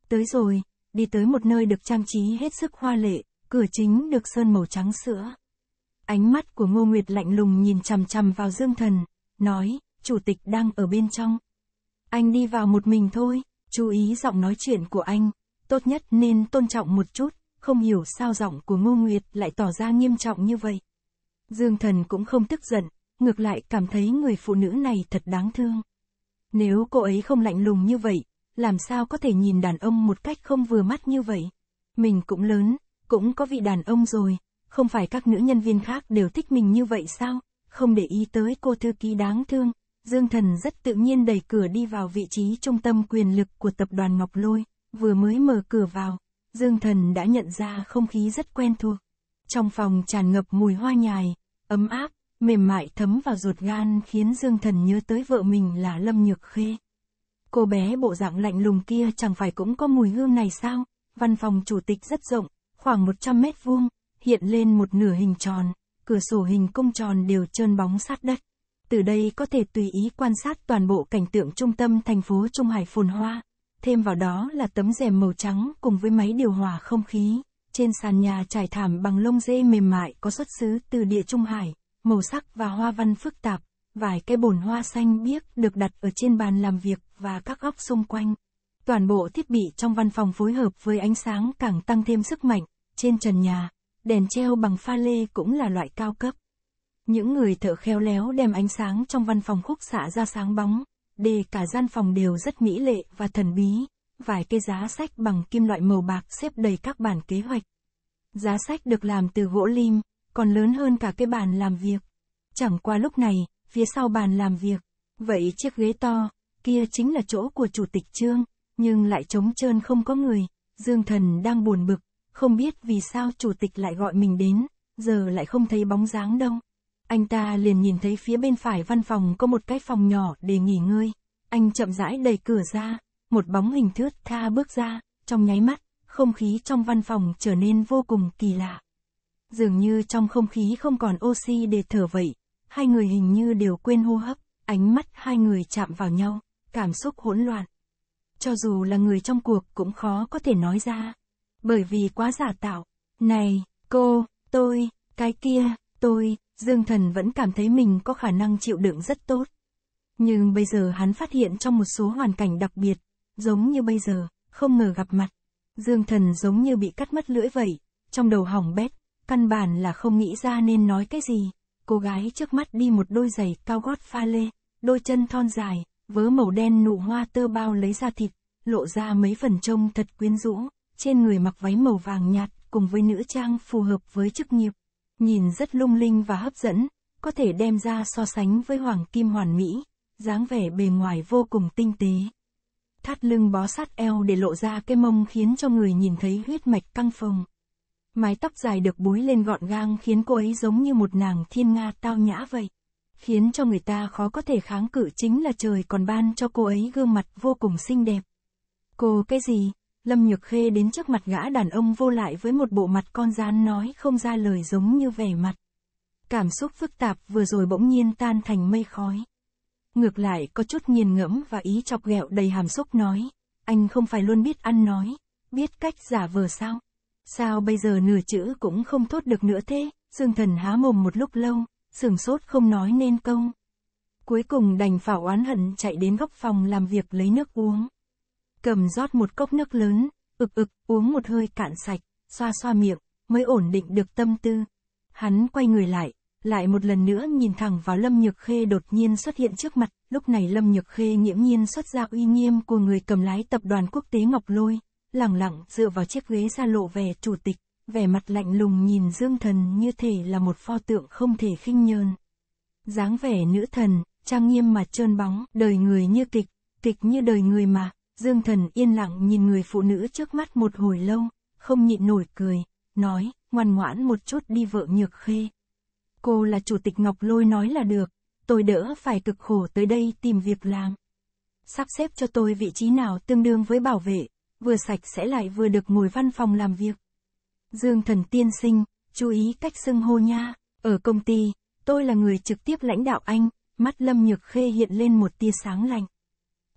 [SPEAKER 1] Tới rồi, đi tới một nơi được trang trí hết sức hoa lệ, cửa chính được sơn màu trắng sữa. Ánh mắt của Ngô Nguyệt lạnh lùng nhìn chằm chằm vào Dương Thần, nói, chủ tịch đang ở bên trong. Anh đi vào một mình thôi, chú ý giọng nói chuyện của anh, tốt nhất nên tôn trọng một chút, không hiểu sao giọng của Ngô Nguyệt lại tỏ ra nghiêm trọng như vậy. Dương Thần cũng không tức giận, ngược lại cảm thấy người phụ nữ này thật đáng thương. Nếu cô ấy không lạnh lùng như vậy, làm sao có thể nhìn đàn ông một cách không vừa mắt như vậy? Mình cũng lớn, cũng có vị đàn ông rồi, không phải các nữ nhân viên khác đều thích mình như vậy sao? Không để ý tới cô thư ký đáng thương, Dương Thần rất tự nhiên đẩy cửa đi vào vị trí trung tâm quyền lực của tập đoàn Ngọc Lôi, vừa mới mở cửa vào, Dương Thần đã nhận ra không khí rất quen thuộc. Trong phòng tràn ngập mùi hoa nhài, ấm áp, mềm mại thấm vào ruột gan khiến Dương Thần nhớ tới vợ mình là Lâm Nhược Khê. Cô bé bộ dạng lạnh lùng kia chẳng phải cũng có mùi hương này sao? Văn phòng chủ tịch rất rộng, khoảng 100 mét vuông, hiện lên một nửa hình tròn, cửa sổ hình cung tròn đều trơn bóng sát đất. Từ đây có thể tùy ý quan sát toàn bộ cảnh tượng trung tâm thành phố Trung Hải phồn hoa. Thêm vào đó là tấm rèm màu trắng cùng với máy điều hòa không khí. Trên sàn nhà trải thảm bằng lông dê mềm mại có xuất xứ từ địa Trung Hải màu sắc và hoa văn phức tạp, vài cái bồn hoa xanh biếc được đặt ở trên bàn làm việc và các góc xung quanh. Toàn bộ thiết bị trong văn phòng phối hợp với ánh sáng càng tăng thêm sức mạnh, trên trần nhà, đèn treo bằng pha lê cũng là loại cao cấp. Những người thợ khéo léo đem ánh sáng trong văn phòng khúc xạ ra sáng bóng, để cả gian phòng đều rất mỹ lệ và thần bí, vài cây giá sách bằng kim loại màu bạc xếp đầy các bản kế hoạch. Giá sách được làm từ gỗ lim, còn lớn hơn cả cái bàn làm việc. Chẳng qua lúc này, phía sau bàn làm việc, vậy chiếc ghế to, kia chính là chỗ của chủ tịch Trương, nhưng lại trống trơn không có người, Dương Thần đang buồn bực, không biết vì sao chủ tịch lại gọi mình đến, giờ lại không thấy bóng dáng đâu. Anh ta liền nhìn thấy phía bên phải văn phòng có một cái phòng nhỏ để nghỉ ngơi. Anh chậm rãi đẩy cửa ra, một bóng hình thướt tha bước ra, trong nháy mắt, không khí trong văn phòng trở nên vô cùng kỳ lạ dường như trong không khí không còn oxy để thở vậy, hai người hình như đều quên hô hấp, ánh mắt hai người chạm vào nhau, cảm xúc hỗn loạn. Cho dù là người trong cuộc cũng khó có thể nói ra, bởi vì quá giả tạo. Này, cô, tôi, cái kia, tôi, Dương Thần vẫn cảm thấy mình có khả năng chịu đựng rất tốt. Nhưng bây giờ hắn phát hiện trong một số hoàn cảnh đặc biệt, giống như bây giờ, không ngờ gặp mặt. Dương Thần giống như bị cắt mất lưỡi vậy, trong đầu hỏng bét, căn bản là không nghĩ ra nên nói cái gì. Cô gái trước mắt đi một đôi giày cao gót pha lê, đôi chân thon dài, vớ màu đen nụ hoa tơ bao lấy ra thịt, lộ ra mấy phần trông thật quyến rũ, trên người mặc váy màu vàng nhạt cùng với nữ trang phù hợp với chức nghiệp. Nhìn rất lung linh và hấp dẫn, có thể đem ra so sánh với hoàng kim hoàn mỹ, dáng vẻ bề ngoài vô cùng tinh tế. Thắt lưng bó sát eo để lộ ra cái mông khiến cho người nhìn thấy huyết mạch căng phồng. Mái tóc dài được búi lên gọn gàng khiến cô ấy giống như một nàng thiên nga tao nhã vậy. Khiến cho người ta khó có thể kháng cự chính là trời còn ban cho cô ấy gương mặt vô cùng xinh đẹp. Cô cái gì? Lâm Nhược Khê đến trước mặt gã đàn ông vô lại với một bộ mặt con rán nói không ra lời giống như vẻ mặt. Cảm xúc phức tạp vừa rồi bỗng nhiên tan thành mây khói. Ngược lại có chút nghiền ngẫm và ý chọc ghẹo đầy hàm xúc nói, anh không phải luôn biết ăn nói, biết cách giả vờ sao? Sao bây giờ nửa chữ cũng không thốt được nữa thế? Dương thần há mồm một lúc lâu, sửng sốt không nói nên câu. Cuối cùng đành phả oán hận chạy đến góc phòng làm việc lấy nước uống. Cầm rót một cốc nước lớn, ực ực uống một hơi cạn sạch, xoa xoa miệng, mới ổn định được tâm tư. Hắn quay người lại, lại một lần nữa nhìn thẳng vào Lâm Nhược Khê đột nhiên xuất hiện trước mặt, lúc này Lâm Nhược Khê nghiễm nhiên xuất ra uy nghiêm của người cầm lái tập đoàn quốc tế Ngọc Lôi, lẳng lặng dựa vào chiếc ghế ra lộ vẻ chủ tịch, vẻ mặt lạnh lùng nhìn dương thần như thể là một pho tượng không thể khinh nhơn. dáng vẻ nữ thần, trang nghiêm mà trơn bóng, đời người như kịch, kịch như đời người mà, dương thần yên lặng nhìn người phụ nữ trước mắt một hồi lâu, không nhịn nổi cười, nói, ngoan ngoãn một chút đi vợ nhược khê. Cô là chủ tịch Ngọc Lôi nói là được, tôi đỡ phải cực khổ tới đây tìm việc làm. Sắp xếp cho tôi vị trí nào tương đương với bảo vệ, vừa sạch sẽ lại vừa được ngồi văn phòng làm việc. Dương thần tiên sinh, chú ý cách xưng hô nha, ở công ty, tôi là người trực tiếp lãnh đạo anh, mắt Lâm Nhược Khê hiện lên một tia sáng lành.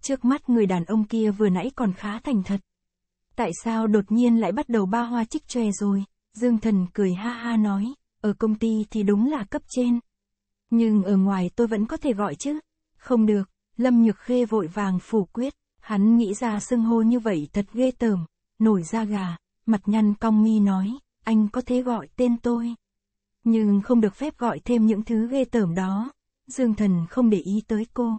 [SPEAKER 1] Trước mắt người đàn ông kia vừa nãy còn khá thành thật. Tại sao đột nhiên lại bắt đầu ba hoa chích chòe rồi, Dương thần cười ha ha nói, ở công ty thì đúng là cấp trên. Nhưng ở ngoài tôi vẫn có thể gọi chứ, không được, Lâm Nhược Khê vội vàng phủ quyết. Hắn nghĩ ra xưng hô như vậy thật ghê tởm, nổi da gà, mặt nhăn cong mi nói, anh có thể gọi tên tôi. Nhưng không được phép gọi thêm những thứ ghê tởm đó, Dương Thần không để ý tới cô.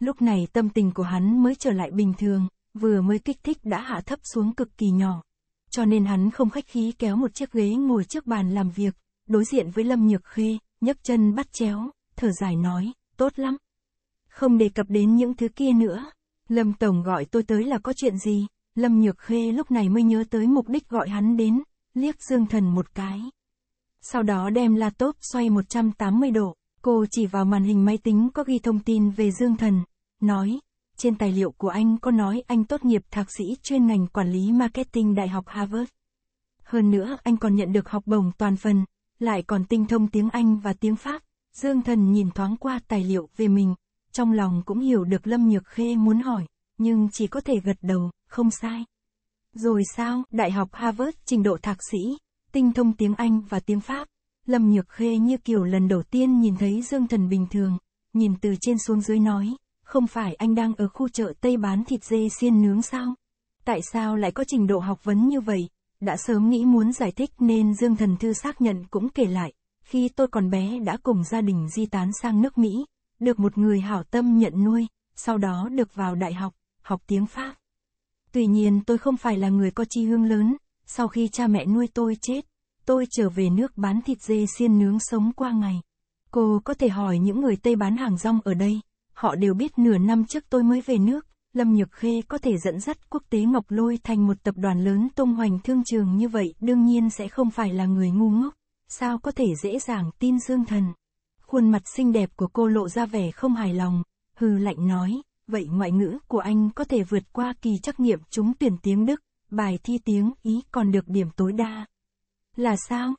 [SPEAKER 1] Lúc này tâm tình của hắn mới trở lại bình thường, vừa mới kích thích đã hạ thấp xuống cực kỳ nhỏ. Cho nên hắn không khách khí kéo một chiếc ghế ngồi trước bàn làm việc, đối diện với Lâm Nhược Khê, nhấc chân bắt chéo, thở dài nói, tốt lắm. Không đề cập đến những thứ kia nữa, Lâm Tổng gọi tôi tới là có chuyện gì? Lâm Nhược Khê lúc này mới nhớ tới mục đích gọi hắn đến, liếc Dương Thần một cái. Sau đó đem laptop xoay 180 độ, cô chỉ vào màn hình máy tính có ghi thông tin về Dương Thần, nói, trên tài liệu của anh có nói anh tốt nghiệp thạc sĩ chuyên ngành quản lý marketing Đại học Harvard. Hơn nữa, anh còn nhận được học bổng toàn phần, lại còn tinh thông tiếng Anh và tiếng Pháp. Dương Thần nhìn thoáng qua tài liệu về mình, trong lòng cũng hiểu được Lâm Nhược Khê muốn hỏi, nhưng chỉ có thể gật đầu, không sai. Rồi sao, Đại học Harvard trình độ thạc sĩ, tinh thông tiếng Anh và tiếng Pháp. Lâm Nhược Khê như kiểu lần đầu tiên nhìn thấy Dương Thần bình thường, nhìn từ trên xuống dưới nói, không phải anh đang ở khu chợ Tây bán thịt dê xiên nướng sao? Tại sao lại có trình độ học vấn như vậy? Đã sớm nghĩ muốn giải thích nên Dương Thần Thư xác nhận cũng kể lại, khi tôi còn bé đã cùng gia đình di tán sang nước Mỹ, được một người hảo tâm nhận nuôi, sau đó được vào đại học, học tiếng Pháp. Tuy nhiên tôi không phải là người có chi hương lớn, sau khi cha mẹ nuôi tôi chết, tôi trở về nước bán thịt dê xiên nướng sống qua ngày. Cô có thể hỏi những người Tây bán hàng rong ở đây, họ đều biết nửa năm trước tôi mới về nước, Lâm Nhược Khê có thể dẫn dắt quốc tế Ngọc Lôi thành một tập đoàn lớn tung hoành thương trường như vậy đương nhiên sẽ không phải là người ngu ngốc, sao có thể dễ dàng tin Dương Thần khuôn mặt xinh đẹp của cô lộ ra vẻ không hài lòng, hư lạnh nói, vậy ngoại ngữ của anh có thể vượt qua kỳ trắc nghiệm trúng tuyển tiếng Đức, bài thi tiếng Ý còn được điểm tối đa. Là sao?